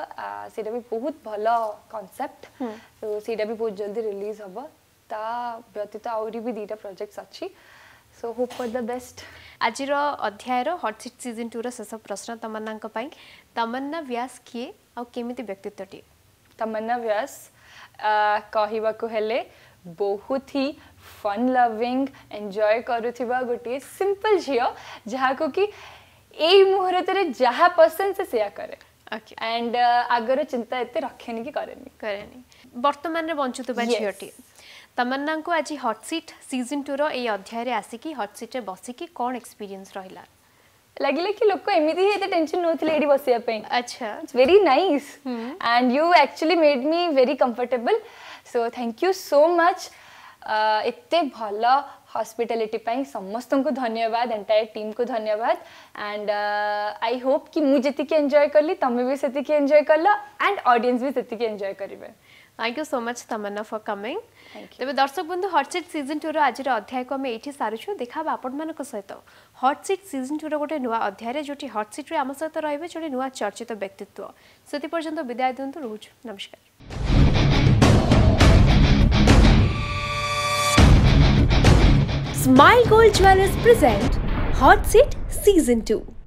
ସେଇଟା ବି ବହୁତ ଭଲ କନସେପ୍ଟ ତ ସେଇଟା ବି ବହୁତ ଜଲ୍ଦି ରିଲିଜ୍ ହେବ ତା ବ୍ୟତୀତ ଆହୁରି ବି ଦୁଇଟା ପ୍ରୋଜେକ୍ଟ ଅଛି so hope for the best ଆଜିର ଅଧ୍ୟାୟର ହଟ୍ ସିଟ୍ ସିଜନ୍ ଟୁର ଶେଷ ପ୍ରଶ୍ନ ତମନ୍ନାଙ୍କ ପାଇଁ तमन्ना व्यास किए आमती व्यक्तित्व टी तमन्ना व्यास कह बहुत ही फन लविंग एंजय करुवा गोटे सिंपल झील जहाँ को कि मुहूर्त जहाँ पसंद से करे एंड आगर चिंता एत रखे नहीं कैनि बर्तमान बचुवा झीलटी तमन्ना को आज हटसीट सीजन टूर यही अध्याय आसिकी हटसीट बसिकी कौन एक्सपीरियंस रहा लगला कि लोक एमती ही टेनसन बस very nice and you actually made me very comfortable so thank you so much एत भल हस्पिटालीटी समस्त को धन्यवाद एंटायर टीम को धन्यवाद एंड आई होप कि मुझे एंजय कली तुम्हें भी से एंजय कल एंड अडियस भी से एंजय करें থ্যাংক ইউ সো মচ তমন্না ফর কমিং তবে দর্শক বন্ধু হটচিট সিজন টু আজির অধ্যায়কে আমি এইটি সারুছু দেখা হব আপনার সহ হটচিট সিজন টু গোটে নূ অধ্যায় যেটি হটচিট্রে আমার সহ রহবে জন নূ চর্চিত ব্যক্তিত্ব সেটি পর্যন্ত বিদায় দিও রুচু নমস্কার Smile Gold Jewelers present Hot Seat Season 2.